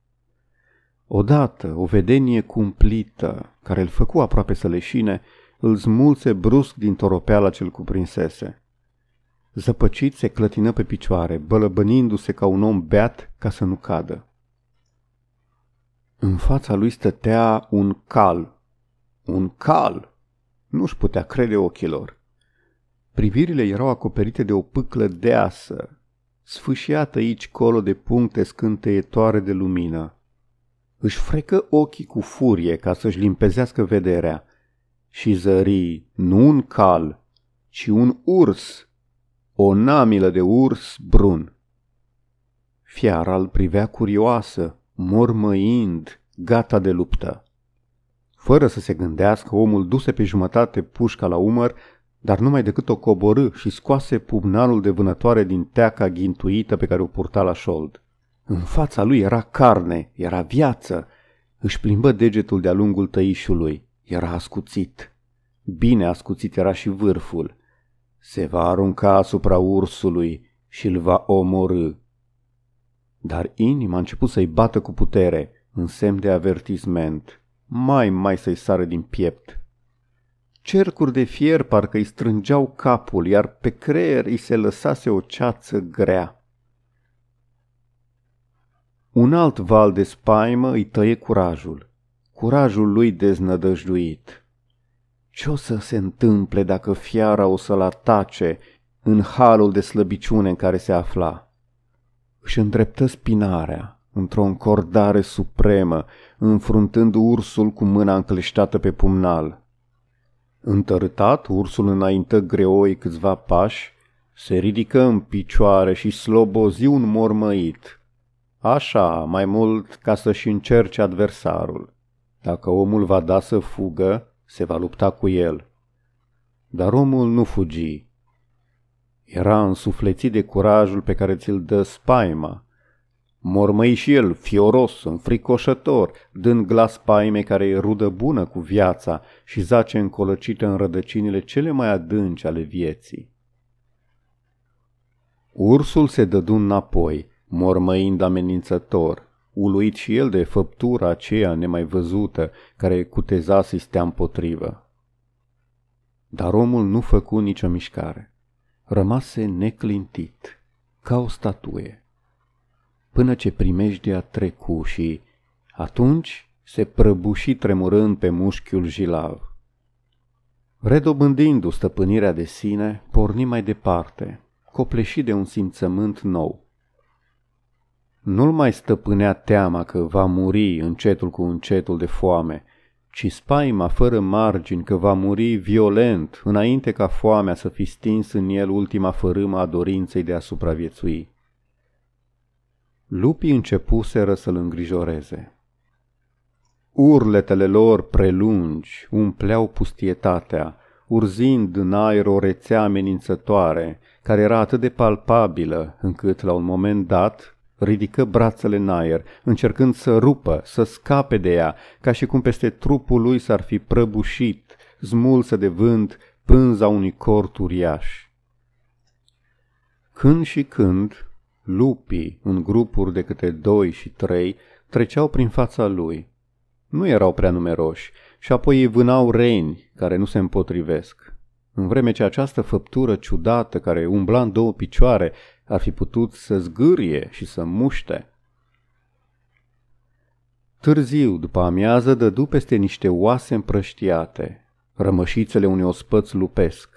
Odată, o vedenie cumplită, care îl făcu aproape să leșine, îl smulse brusc din toropeala cel cuprinsese. Zăpăcit se clătină pe picioare, bălăbănindu-se ca un om beat ca să nu cadă. În fața lui stătea un cal. Un cal! Nu-și putea crede ochilor. Privirile erau acoperite de o pâclă deasă, sfâșiată aici colo de puncte scânteietoare de lumină. Își frecă ochii cu furie ca să-și limpezească vederea și zări nu un cal, ci un urs, o namilă de urs brun. Fiara îl privea curioasă, mormăind, gata de luptă. Fără să se gândească, omul duse pe jumătate pușca la umăr dar numai decât o coborâ și scoase pumnalul de vânătoare din teaca ghintuită pe care o purta la șold. În fața lui era carne, era viață. Își plimbă degetul de-a lungul tăișului. Era ascuțit. Bine ascuțit era și vârful. Se va arunca asupra ursului și îl va omorâ. Dar inima a început să-i bată cu putere, în semn de avertisment. Mai, mai să-i sară din piept. Cercuri de fier parcă îi strângeau capul, iar pe creier îi se lăsase o ceață grea. Un alt val de spaimă îi tăie curajul, curajul lui deznădăjduit. Ce o să se întâmple dacă fiara o să-l atace în halul de slăbiciune în care se afla? Își îndreptă spinarea într-o încordare supremă, înfruntând ursul cu mâna încleștată pe pumnal – Întărtat, ursul înaintă greoi câțiva pași, se ridică în picioare și slobozi un mormăit. Așa, mai mult ca să-și încerce adversarul. Dacă omul va da să fugă, se va lupta cu el. Dar omul nu fugi. Era însuflețit de curajul pe care ți-l dă spaima, Mormăi și el, fioros, înfricoșător, dând glas paime care e rudă bună cu viața și zace încolăcită în rădăcinile cele mai adânci ale vieții. Ursul se dădu înapoi, mormăind amenințător, uluit și el de făptura aceea nemai văzută care cuteza să stea împotrivă. Dar omul nu făcu nicio mișcare. Rămase neclintit, ca o statuie până ce primejdea trecu și atunci se prăbuși tremurând pe mușchiul jilav. Redobândindu stăpânirea de sine, porni mai departe, copleșit de un simțământ nou. Nu-l mai stăpânea teama că va muri încetul cu încetul de foame, ci spaima fără margini că va muri violent înainte ca foamea să fi stins în el ultima fărâmă a dorinței de a supraviețui. Lupii începuseră să-l îngrijoreze. Urletele lor prelungi umpleau pustietatea, urzind în aer o rețea amenințătoare, care era atât de palpabilă încât, la un moment dat, ridică brațele în aer, încercând să rupă, să scape de ea, ca și cum peste trupul lui s-ar fi prăbușit, smulsă de vânt, pânza unui cort uriaș. Când și când, Lupii, în grupuri de câte doi și trei, treceau prin fața lui. Nu erau prea numeroși și apoi îi vânau reni care nu se împotrivesc. În vreme ce această făptură ciudată care umbla în două picioare ar fi putut să zgârie și să muște. Târziu, după amiază, dădu peste niște oase împrăștiate, rămășițele unui ospăț lupesc.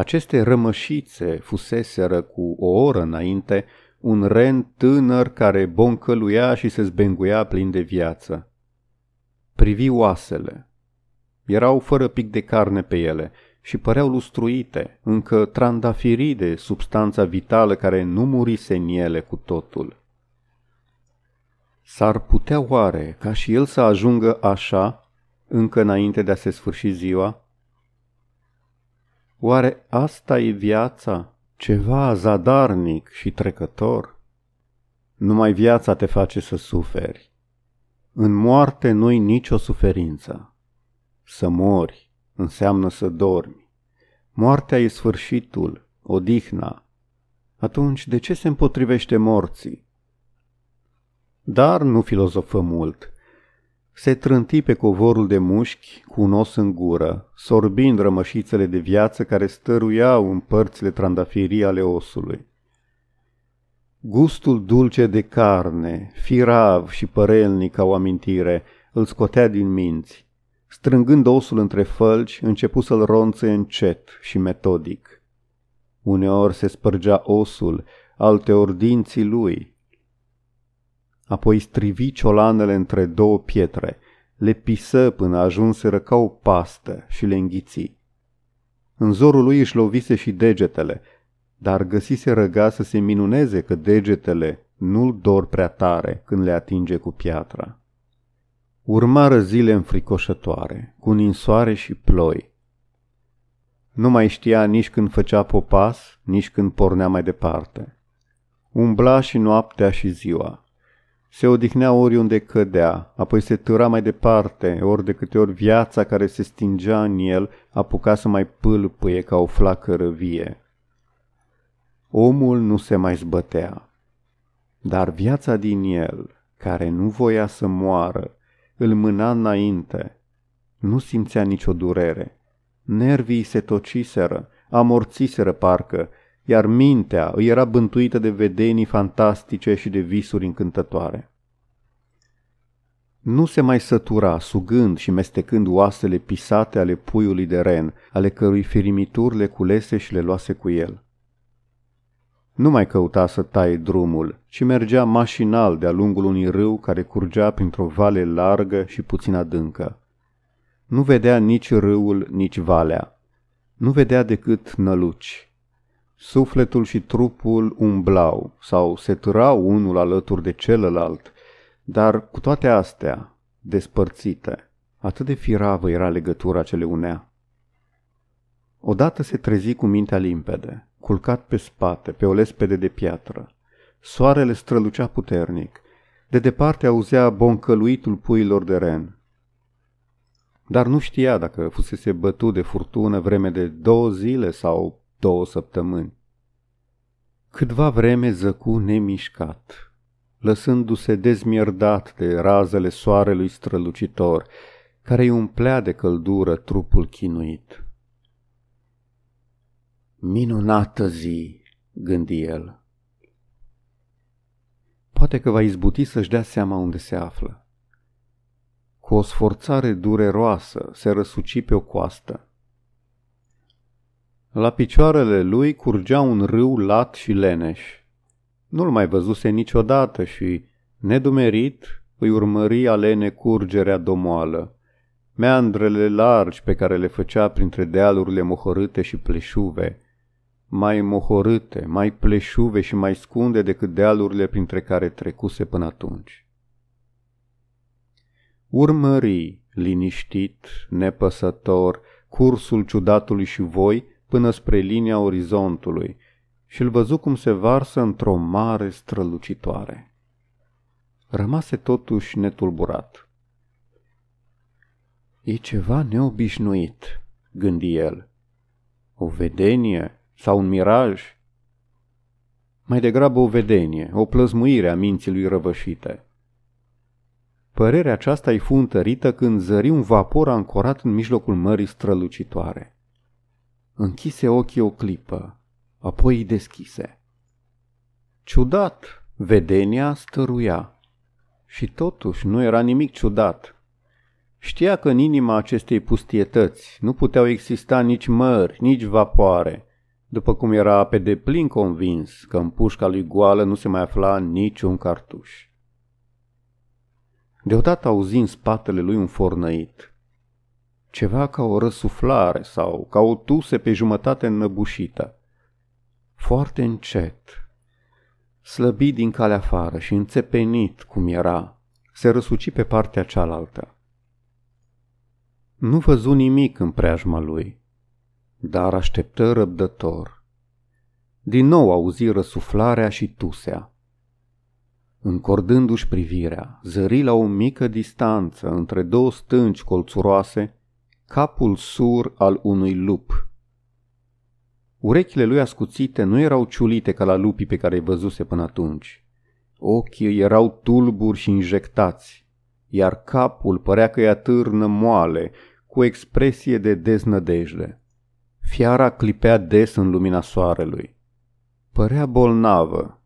Aceste rămășițe fuseseră cu o oră înainte un ren tânăr care boncăluia și se zbenguia plin de viață. Privi oasele. Erau fără pic de carne pe ele și păreau lustruite, încă trandafirii de substanța vitală care nu murise în ele cu totul. S-ar putea oare ca și el să ajungă așa, încă înainte de a se sfârși ziua? Oare asta e viața? Ceva zadarnic și trecător? Numai viața te face să suferi. În moarte nu-i nicio suferință. Să mori înseamnă să dormi. Moartea e sfârșitul, odihna. Atunci de ce se împotrivește morții? Dar nu filozofă mult, se trânti pe covorul de mușchi cu un os în gură, sorbind rămășițele de viață care stăruiau în părțile trandafirii ale osului. Gustul dulce de carne, firav și părelnic ca o amintire, îl scotea din minți. Strângând osul între fălci, începu să-l ronțe încet și metodic. Uneori se spărgea osul, alteori dinții lui, apoi strivi ciolanele între două pietre, le pisă până ajunseră ca o pastă și le înghiți. În zorul lui își lovise și degetele, dar găsise răga să se minuneze că degetele nu-l dor prea tare când le atinge cu piatra. Urmară zile înfricoșătoare, cu ninsoare și ploi. Nu mai știa nici când făcea popas, nici când pornea mai departe. Umbla și noaptea și ziua, se odihnea oriunde cădea, apoi se târa mai departe, ori de câte ori viața care se stingea în el apuca să mai pâlpâie ca o flacără vie. Omul nu se mai zbătea, dar viața din el, care nu voia să moară, îl mâna înainte. Nu simțea nicio durere. Nervii se tociseră, amorțiseră parcă, iar mintea îi era bântuită de vedenii fantastice și de visuri încântătoare. Nu se mai sătura, sugând și mestecând oasele pisate ale puiului de ren, ale cărui firimituri le culese și le luase cu el. Nu mai căuta să taie drumul, ci mergea mașinal de-a lungul unui râu care curgea printr-o vale largă și puțin adâncă. Nu vedea nici râul, nici valea. Nu vedea decât năluci, Sufletul și trupul umblau sau se târau unul alături de celălalt, dar cu toate astea, despărțite, atât de firavă era legătura ce le unea. Odată se trezi cu mintea limpede, culcat pe spate, pe o lespede de piatră. Soarele strălucea puternic. De departe auzea boncăluitul puilor de ren. Dar nu știa dacă fusese bătut de furtună vreme de două zile sau două săptămâni. Câtva vreme zăcu nemișcat, lăsându-se dezmierdat de razele soarelui strălucitor, care îi umplea de căldură trupul chinuit. Minunată zi, gândi el. Poate că va izbuti să-și dea seama unde se află. Cu o sforțare dureroasă se răsuci pe o coastă. La picioarele lui curgea un râu lat și leneș. Nu-l mai văzuse niciodată și, nedumerit, îi urmări alene curgerea domoală. Meandrele largi pe care le făcea printre dealurile mohorâte și pleșuve, mai mohorâte, mai pleșuve și mai scunde decât dealurile printre care trecuse până atunci. Urmări, liniștit, nepăsător, cursul ciudatului și voi, până spre linia orizontului și îl văzu cum se varsă într-o mare strălucitoare. Rămase totuși netulburat. E ceva neobișnuit, gândi el. O vedenie sau un miraj? Mai degrabă o vedenie, o plăzmuire a minții lui răvășite. Părerea aceasta îi fu întărită când zări un vapor ancorat în mijlocul mării strălucitoare. Închise ochii o clipă, apoi îi deschise. Ciudat, vedenia stăruia. Și totuși nu era nimic ciudat. Știa că în inima acestei pustietăți nu puteau exista nici mări, nici vapoare, după cum era pe deplin convins că în pușca lui goală nu se mai afla niciun cartuș. Deodată auzi în spatele lui un fornăit, ceva ca o răsuflare sau ca o tuse pe jumătate înnăbușită. Foarte încet, slăbit din calea afară și înțepenit cum era, se răsuci pe partea cealaltă. Nu văzu nimic în preajma lui, dar așteptă răbdător. Din nou auzi răsuflarea și tusea. Încordându-și privirea, zări la o mică distanță între două stânci colțuroase capul sur al unui lup. Urechile lui ascuțite nu erau ciulite ca la lupii pe care îi văzuse până atunci. Ochii erau tulburi și injectați, iar capul părea că îi atârnă moale, cu expresie de deznădejde. Fiara clipea des în lumina soarelui. Părea bolnavă.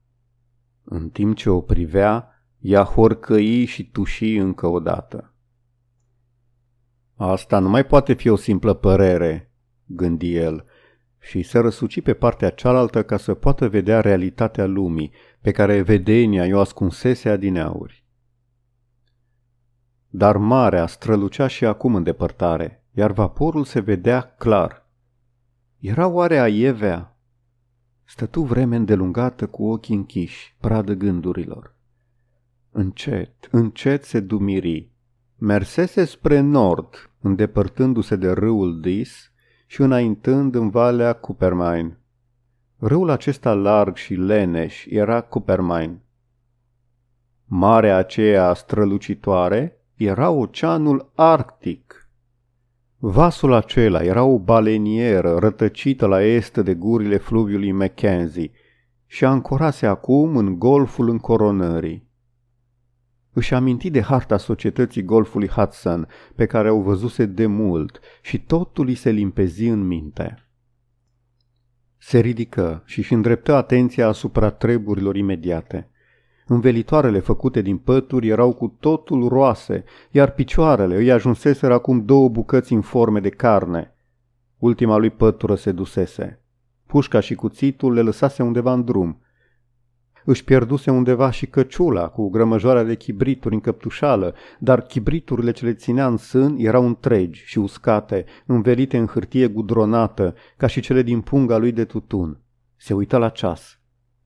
În timp ce o privea, ea horcăi și tuși încă o dată. Asta nu mai poate fi o simplă părere, gândi el, și se răsuci pe partea cealaltă ca să poată vedea realitatea lumii, pe care vedenia i-o ascunsese adineauri. Dar marea strălucea și acum în depărtare, iar vaporul se vedea clar. Era oare aievea? Stătu vreme îndelungată cu ochii închiși, pradă gândurilor. Încet, încet se dumiri, Mersese spre nord, îndepărtându-se de râul Dis și înaintând în valea Coopermine. Râul acesta larg și leneș era Coopermine. Marea aceea strălucitoare era oceanul Arctic. Vasul acela era o balenieră rătăcită la est de gurile fluviului Mackenzie și ancorase acum în golful încoronării. Își aminti de harta societății golfului Hudson, pe care o văzuse de mult și totul îi se limpezi în minte. Se ridică și își îndreptă atenția asupra treburilor imediate. Învelitoarele făcute din pături erau cu totul roase, iar picioarele îi ajunseseră acum două bucăți în forme de carne. Ultima lui pătură se dusese. Pușca și cuțitul le lăsase undeva în drum. Își pierduse undeva și căciula cu grămăjoarea de chibrituri în căptușală, dar chibriturile ce le ținea în sân erau întregi și uscate, învelite în hârtie gudronată, ca și cele din punga lui de tutun. Se uită la ceas.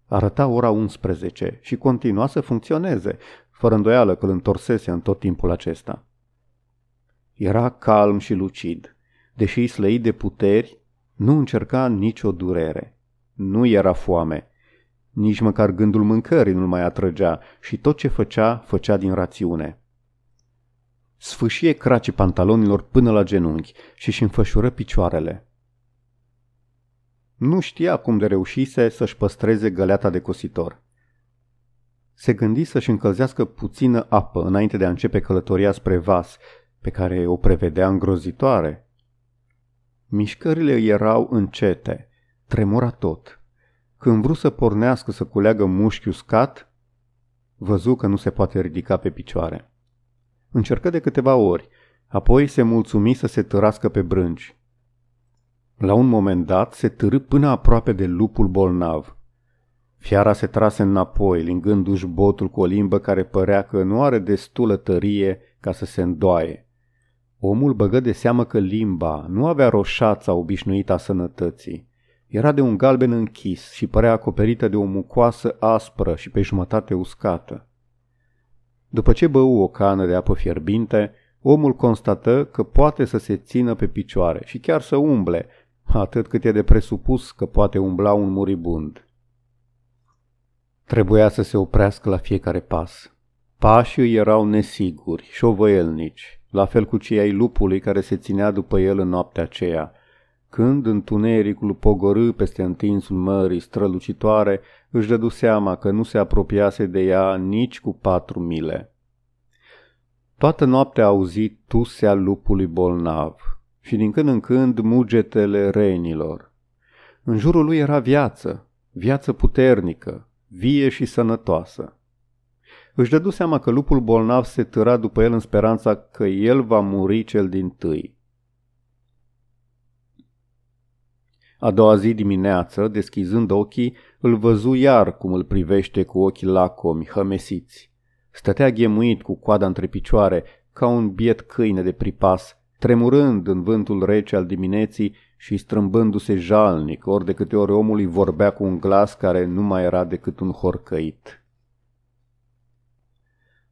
Arăta ora 11 și continua să funcționeze, fără îndoială că îl întorsese în tot timpul acesta. Era calm și lucid. Deși slăit de puteri, nu încerca nicio durere. Nu era foame, nici măcar gândul mâncării nu-l mai atrăgea și tot ce făcea, făcea din rațiune. Sfâșie cracii pantalonilor până la genunchi și își înfășură picioarele. Nu știa cum de reușise să-și păstreze găleata de cositor. Se gândi să-și încălzească puțină apă înainte de a începe călătoria spre vas, pe care o prevedea îngrozitoare. Mișcările erau încete, tremura tot – când vrut să pornească să culeagă mușchi uscat, văzu că nu se poate ridica pe picioare. Încercă de câteva ori, apoi se mulțumi să se târască pe brânci. La un moment dat se târâ până aproape de lupul bolnav. Fiara se trase înapoi, lingându-și botul cu o limbă care părea că nu are destulă tărie ca să se îndoaie. Omul băgă de seamă că limba nu avea roșața obișnuită a sănătății. Era de un galben închis și părea acoperită de o mucoasă aspră și pe jumătate uscată. După ce bău o cană de apă fierbinte, omul constată că poate să se țină pe picioare și chiar să umble, atât cât e de presupus că poate umbla un muribund. Trebuia să se oprească la fiecare pas. Pașii erau nesiguri, șovăielnici, la fel cu cei ai lupului care se ținea după el în noaptea aceea, când întunericul pogorâ peste întinsul mării strălucitoare, își dădu seama că nu se apropiase de ea nici cu patru mile. Toată noaptea auzi tusea lupului bolnav și din când în când mugetele renilor. În jurul lui era viață, viață puternică, vie și sănătoasă. Își dădu seama că lupul bolnav se târa după el în speranța că el va muri cel din tâi. A doua zi dimineață, deschizând ochii, îl văzu iar cum îl privește cu ochii lacomi, hămesiți. Stătea ghemuit cu coada între picioare, ca un biet câine de pripas, tremurând în vântul rece al dimineții și strâmbându-se jalnic, ori de câte ori omul îi vorbea cu un glas care nu mai era decât un horcăit.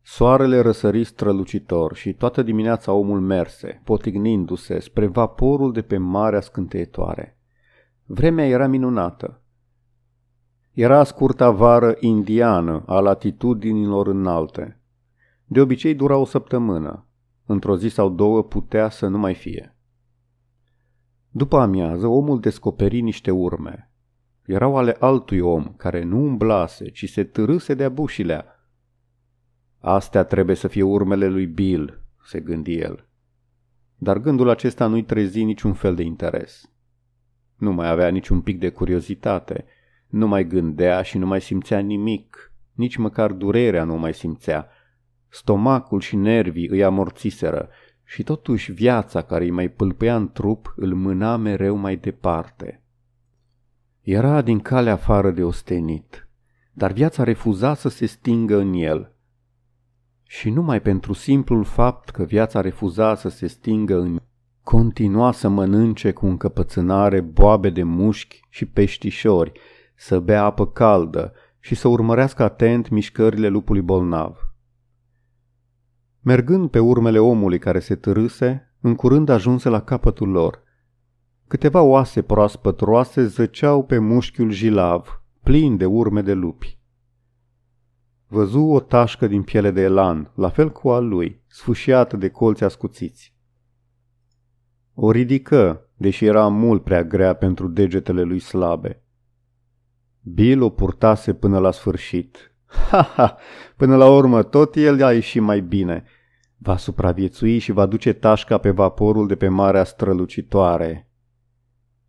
Soarele răsări strălucitor și toată dimineața omul merse, potignindu-se spre vaporul de pe marea scânteitoare. Vremea era minunată. Era scurta vară indiană a latitudinilor înalte. De obicei dura o săptămână. Într-o zi sau două putea să nu mai fie. După amiază, omul descoperi niște urme. Erau ale altui om, care nu umblase, ci se târâse de-a bușilea. Astea trebuie să fie urmele lui Bill, se gândi el. Dar gândul acesta nu-i trezi niciun fel de interes. Nu mai avea niciun pic de curiozitate, nu mai gândea și nu mai simțea nimic, nici măcar durerea nu mai simțea. Stomacul și nervii îi amorțiseră și totuși viața care îi mai pâlpea în trup îl mâna mereu mai departe. Era din cale afară de ostenit, dar viața refuza să se stingă în el. Și numai pentru simplul fapt că viața refuza să se stingă în el, Continua să mănânce cu încăpățânare boabe de mușchi și peștișori, să bea apă caldă și să urmărească atent mișcările lupului bolnav. Mergând pe urmele omului care se târâse, în curând ajunse la capătul lor. Câteva oase proaspătroase zăceau pe mușchiul jilav, plin de urme de lupi. Văzu o tașcă din piele de elan, la fel cu a lui, sfâșiată de colți ascuțiți. O ridică, deși era mult prea grea pentru degetele lui slabe. Bill o purtase până la sfârșit. Ha, ha, până la urmă tot el a ieșit mai bine. Va supraviețui și va duce tașca pe vaporul de pe Marea Strălucitoare.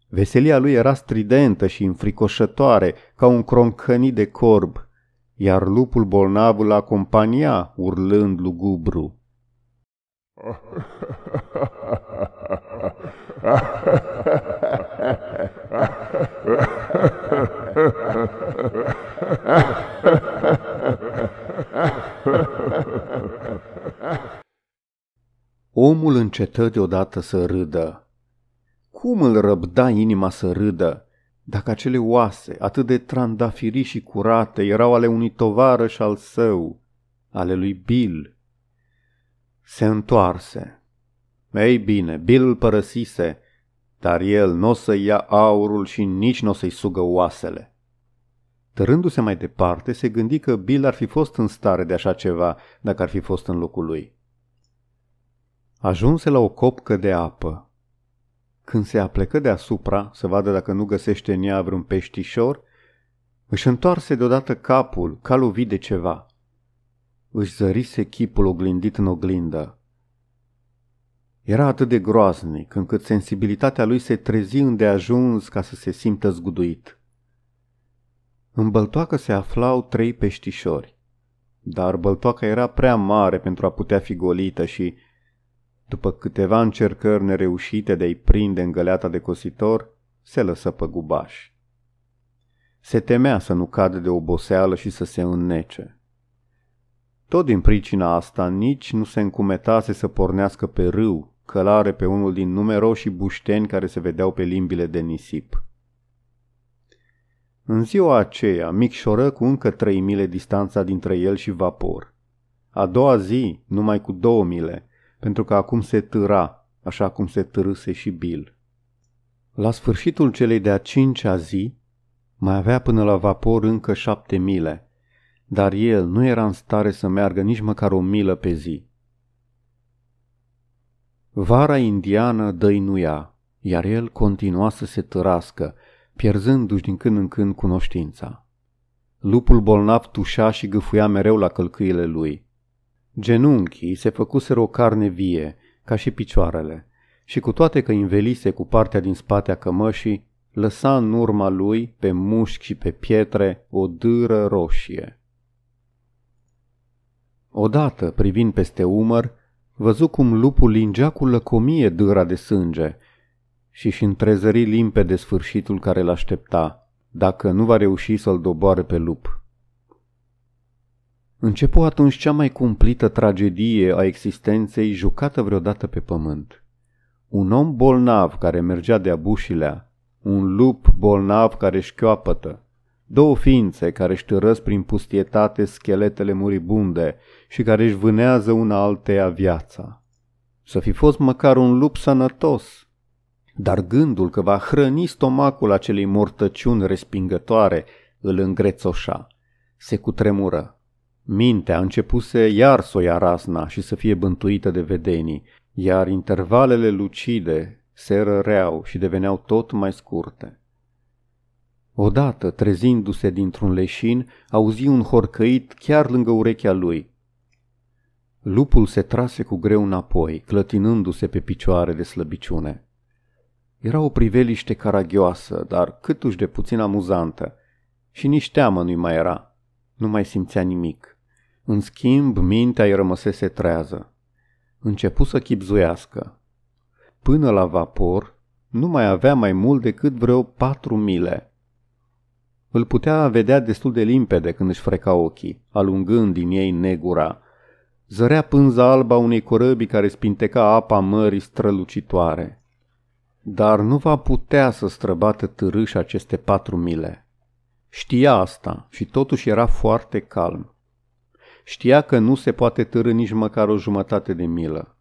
Veselia lui era stridentă și înfricoșătoare, ca un croncănit de corb, iar lupul bolnav îl acompania, urlând lugubru. Omul încetă deodată să râdă. Cum îl răbda inima să râdă? Dacă acele oase, atât de trandafiri și curate, erau ale unui tovarăș al său, ale lui Bill, se întoarse. Ei bine, Bill îl părăsise, dar el nu o să ia aurul și nici nu o să-i sugă oasele. Tărându-se mai departe, se gândi că Bill ar fi fost în stare de așa ceva dacă ar fi fost în locul lui. Ajunse la o copcă de apă. Când se aplecă deasupra să vadă dacă nu găsește în ea vreun peștișor, își întoarse deodată capul ca lovit de ceva – își zărise chipul oglindit în oglindă. Era atât de groaznic încât sensibilitatea lui se trezi îndeajuns ca să se simtă zguduit. În băltoacă se aflau trei peștișori, dar băltoaca era prea mare pentru a putea fi golită și, după câteva încercări nereușite de a-i prinde în găleata de cositor, se lăsă pe gubaș. Se temea să nu cadă de oboseală și să se înnece. Tot din pricina asta nici nu se încumetase să pornească pe râu, călare pe unul din numeroșii bușteni care se vedeau pe limbile de nisip. În ziua aceea, micșoră cu încă trei mile distanța dintre el și vapor. A doua zi, numai cu două mile, pentru că acum se târa, așa cum se târâse și Bill. La sfârșitul celei de-a cincea zi, mai avea până la vapor încă șapte mile – dar el nu era în stare să meargă nici măcar o milă pe zi. Vara indiană dăinuia, iar el continua să se târască, pierzându-și din când în când cunoștința. Lupul bolnav tușa și gâfuia mereu la călcâile lui. Genunchii se făcuseră o carne vie, ca și picioarele, și cu toate că învelise cu partea din spate a cămășii, lăsa în urma lui, pe mușchi și pe pietre, o dâră roșie. Odată, privind peste umăr, văzu cum lupul lingea cu lăcomie dâra de sânge și și întrezări limpede sfârșitul care l-aștepta, dacă nu va reuși să-l doboare pe lup. Începu atunci cea mai cumplită tragedie a existenței jucată vreodată pe pământ. Un om bolnav care mergea de-a bușilea, un lup bolnav care șchioapătă, Două ființe care își târăsc prin pustietate scheletele muribunde și care își vânează una alteia viața. Să fi fost măcar un lup sănătos, dar gândul că va hrăni stomacul acelei mortăciuni respingătoare îl îngrețoșa. Se cutremură. Mintea începuse iar să o ia rasna și să fie bântuită de vedenii, iar intervalele lucide se răreau și deveneau tot mai scurte. Odată, trezindu-se dintr-un leșin, auzi un horcăit chiar lângă urechea lui. Lupul se trase cu greu înapoi, clătinându-se pe picioare de slăbiciune. Era o priveliște caragioasă, dar câtuși de puțin amuzantă, și nici teamă nu-i mai era. Nu mai simțea nimic. În schimb, mintea îi rămăsese trează. Începu să chipzuiască. Până la vapor, nu mai avea mai mult decât vreo patru mile – îl putea vedea destul de limpede când își freca ochii, alungând din ei negura. Zărea pânza alba unei corăbii care spinteca apa mării strălucitoare. Dar nu va putea să străbată târâș aceste patru mile. Știa asta și totuși era foarte calm. Știa că nu se poate târâ nici măcar o jumătate de milă.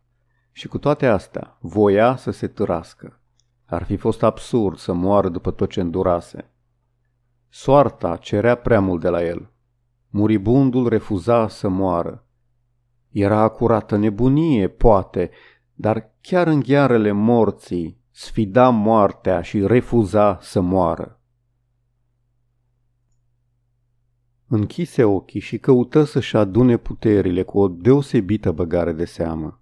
Și cu toate astea, voia să se târască. Ar fi fost absurd să moară după tot ce îndurase. Soarta cerea prea mult de la el. Muribundul refuza să moară. Era acurată nebunie, poate, dar chiar în ghearele morții sfida moartea și refuza să moară. Închise ochii și căută să-și adune puterile cu o deosebită băgare de seamă.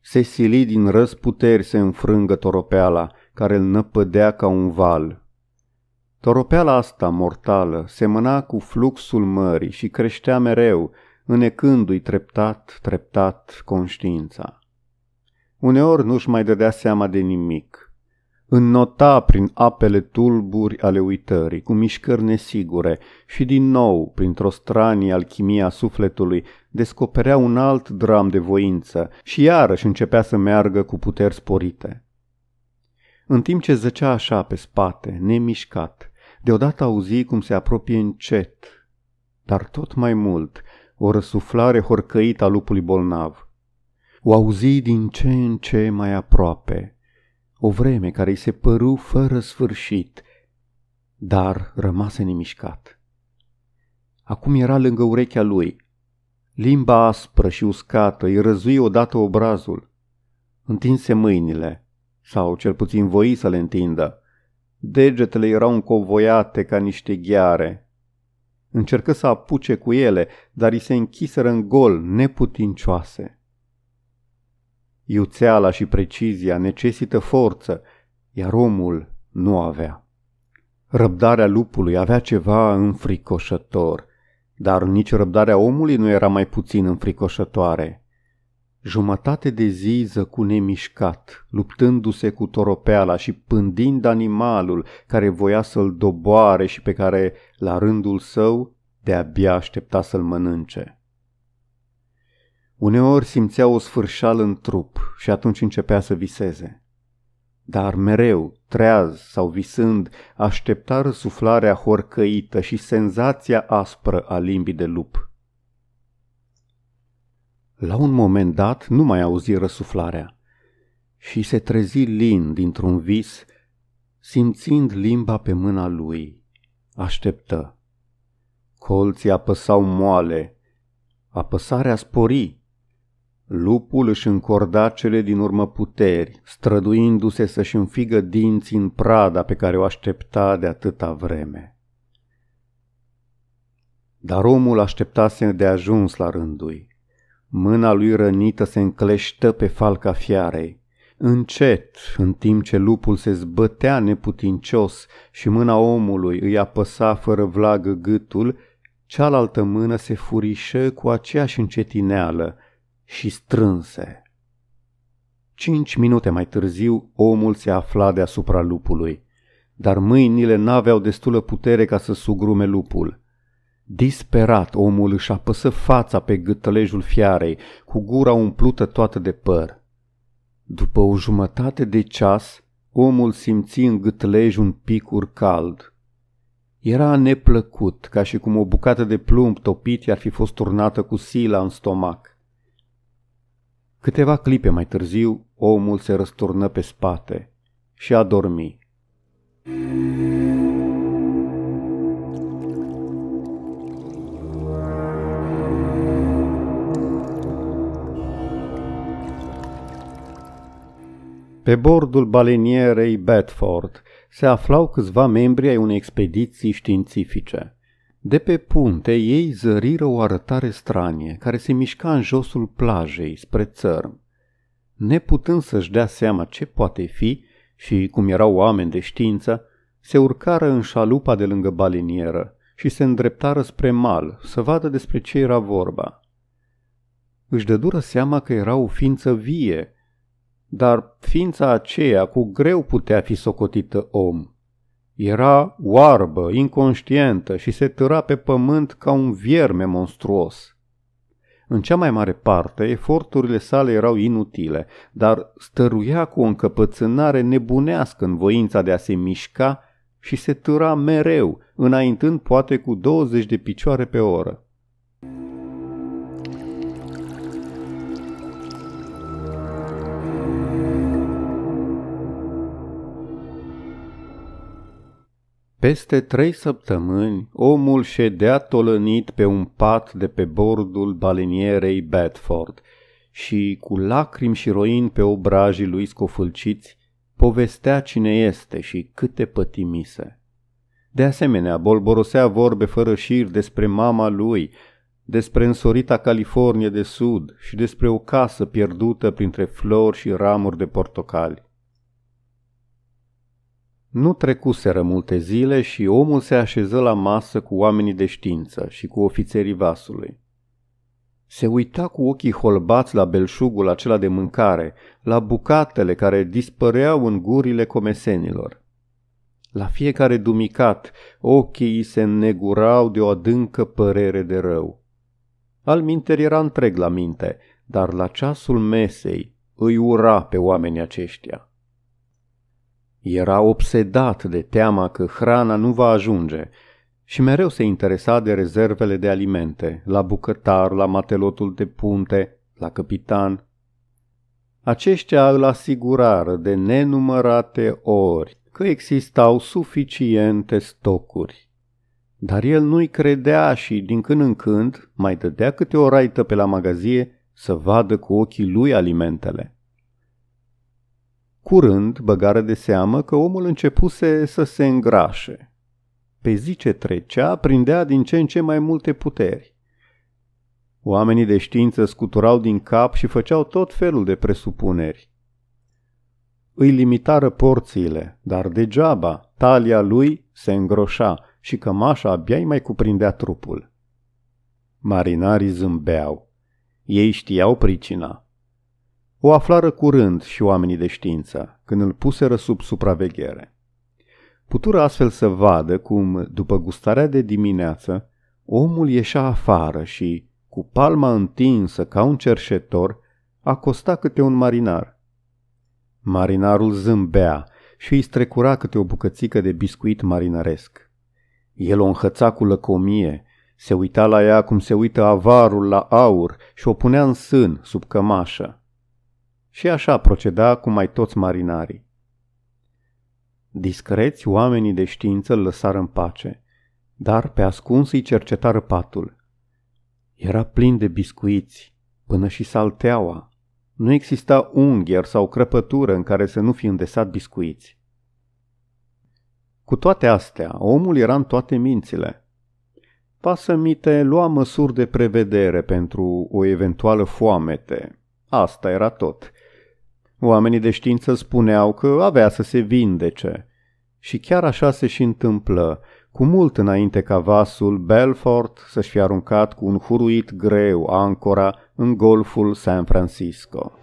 Se sili din răzputeri se înfrângă toropeala, care îl năpădea ca un val, Toropeala asta mortală semăna cu fluxul mării și creștea mereu, înecându-i treptat, treptat conștiința. Uneori nu-și mai dădea seama de nimic. Înnota prin apele tulburi ale uitării, cu mișcări nesigure și din nou, printr-o stranie alchimie a sufletului, descoperea un alt dram de voință și iarăși începea să meargă cu puteri sporite. În timp ce zăcea așa pe spate, nemișcat, Deodată auzi cum se apropie încet, dar tot mai mult, o răsuflare horcăită a lupului bolnav. O auzi din ce în ce mai aproape, o vreme care îi se păru fără sfârșit, dar rămase nemișcat. Acum era lângă urechea lui. Limba aspră și uscată îi răzui odată obrazul. Întinse mâinile, sau cel puțin voi să le întindă, Degetele erau încovoiate ca niște ghiare. Încercă să apuce cu ele, dar i se închiseră în gol, neputincioase. Iuțeala și precizia necesită forță, iar omul nu avea. Răbdarea lupului avea ceva înfricoșător, dar nici răbdarea omului nu era mai puțin înfricoșătoare. Jumătate de zi zăcu nemișcat, luptându-se cu toropeala și pândind animalul care voia să-l doboare și pe care, la rândul său, de-abia aștepta să-l mănânce. Uneori simțea o sfârșală în trup și atunci începea să viseze. Dar mereu, treaz sau visând, aștepta răsuflarea horcăită și senzația aspră a limbii de lup – la un moment dat nu mai auzi răsuflarea și se trezi lin dintr-un vis, simțind limba pe mâna lui. Așteptă. Colții apăsau moale, apăsarea spori. Lupul își încorda cele din urmă puteri, străduindu-se să-și înfigă dinții în prada pe care o aștepta de atâta vreme. Dar omul așteptase de ajuns la rândui. Mâna lui rănită se încleștă pe falca fiarei. Încet, în timp ce lupul se zbătea neputincios și mâna omului îi apăsa fără vlagă gâtul, cealaltă mână se furișă cu aceeași încetineală și strânse. Cinci minute mai târziu, omul se afla deasupra lupului, dar mâinile n-aveau destulă putere ca să sugrume lupul. Disperat, omul își apăsă fața pe gâtălejul fiarei, cu gura umplută toată de păr. După o jumătate de ceas, omul simți în gâtlej un picur cald. Era neplăcut, ca și cum o bucată de plumb topit i-ar fi fost turnată cu sila în stomac. Câteva clipe mai târziu, omul se răsturnă pe spate și a dormit. Pe bordul balenierei Bedford se aflau câțiva membri ai unei expediții științifice. De pe punte ei zăriră o arătare stranie, care se mișca în josul plajei, spre țărm. Neputând să-și dea seama ce poate fi și cum erau oameni de știință, se urcară în șalupa de lângă balenieră și se îndreptară spre mal să vadă despre ce era vorba. Își dădură seama că era o ființă vie, dar ființa aceea cu greu putea fi socotită om. Era oarbă, inconștientă și se târa pe pământ ca un vierme monstruos. În cea mai mare parte, eforturile sale erau inutile, dar stăruia cu o încăpățânare nebunească în voința de a se mișca și se târa mereu, înaintând poate cu 20 de picioare pe oră. Peste trei săptămâni, omul ședea tolănit pe un pat de pe bordul balenierei Bedford și, cu lacrimi și roin pe obrajii lui scofâlciți, povestea cine este și câte pătimise. De asemenea, bolborosea vorbe fără șir despre mama lui, despre însorita Californie de Sud și despre o casă pierdută printre flori și ramuri de portocali. Nu trecuseră multe zile și omul se așeză la masă cu oamenii de știință și cu ofițerii vasului. Se uita cu ochii holbați la belșugul acela de mâncare, la bucatele care dispăreau în gurile comesenilor. La fiecare dumicat, ochii se negurau de o adâncă părere de rău. Al minter era întreg la minte, dar la ceasul mesei îi ura pe oamenii aceștia. Era obsedat de teama că hrana nu va ajunge și mereu se interesa de rezervele de alimente, la bucătar, la matelotul de punte, la capitan. Aceștia îl asigurară de nenumărate ori că existau suficiente stocuri. Dar el nu-i credea și, din când în când, mai dădea câte o raită pe la magazie să vadă cu ochii lui alimentele. Curând băgară de seamă că omul începuse să se îngrașe. Pe zi ce trecea, prindea din ce în ce mai multe puteri. Oamenii de știință scuturau din cap și făceau tot felul de presupuneri. Îi limitară porțiile, dar degeaba, talia lui se îngroșa și cămașa abia îi mai cuprindea trupul. Marinarii zâmbeau. Ei știau pricina. O aflară curând și oamenii de știință, când îl puseră sub supraveghere. Putură astfel să vadă cum, după gustarea de dimineață, omul ieșea afară și, cu palma întinsă ca un cerșetor, acosta câte un marinar. Marinarul zâmbea și îi strecura câte o bucățică de biscuit marinăresc. El o înhăța cu lăcomie, se uita la ea cum se uită avarul la aur și o punea în sân, sub cămașă. Și așa proceda cu mai toți marinarii. Discreți oamenii de știință îl lăsară în pace, dar pe ascuns îi cerceta răpatul. Era plin de biscuiți, până și salteaua. Nu exista ungher sau crăpătură în care să nu fi îndesat biscuiți. Cu toate astea, omul era în toate mințile. Pasămite lua măsuri de prevedere pentru o eventuală foamete. Asta era tot. Oamenii de știință spuneau că avea să se vindece. Și chiar așa se și întâmplă, cu mult înainte ca vasul Belfort să-și fi aruncat cu un huruit greu ancora în golful San Francisco.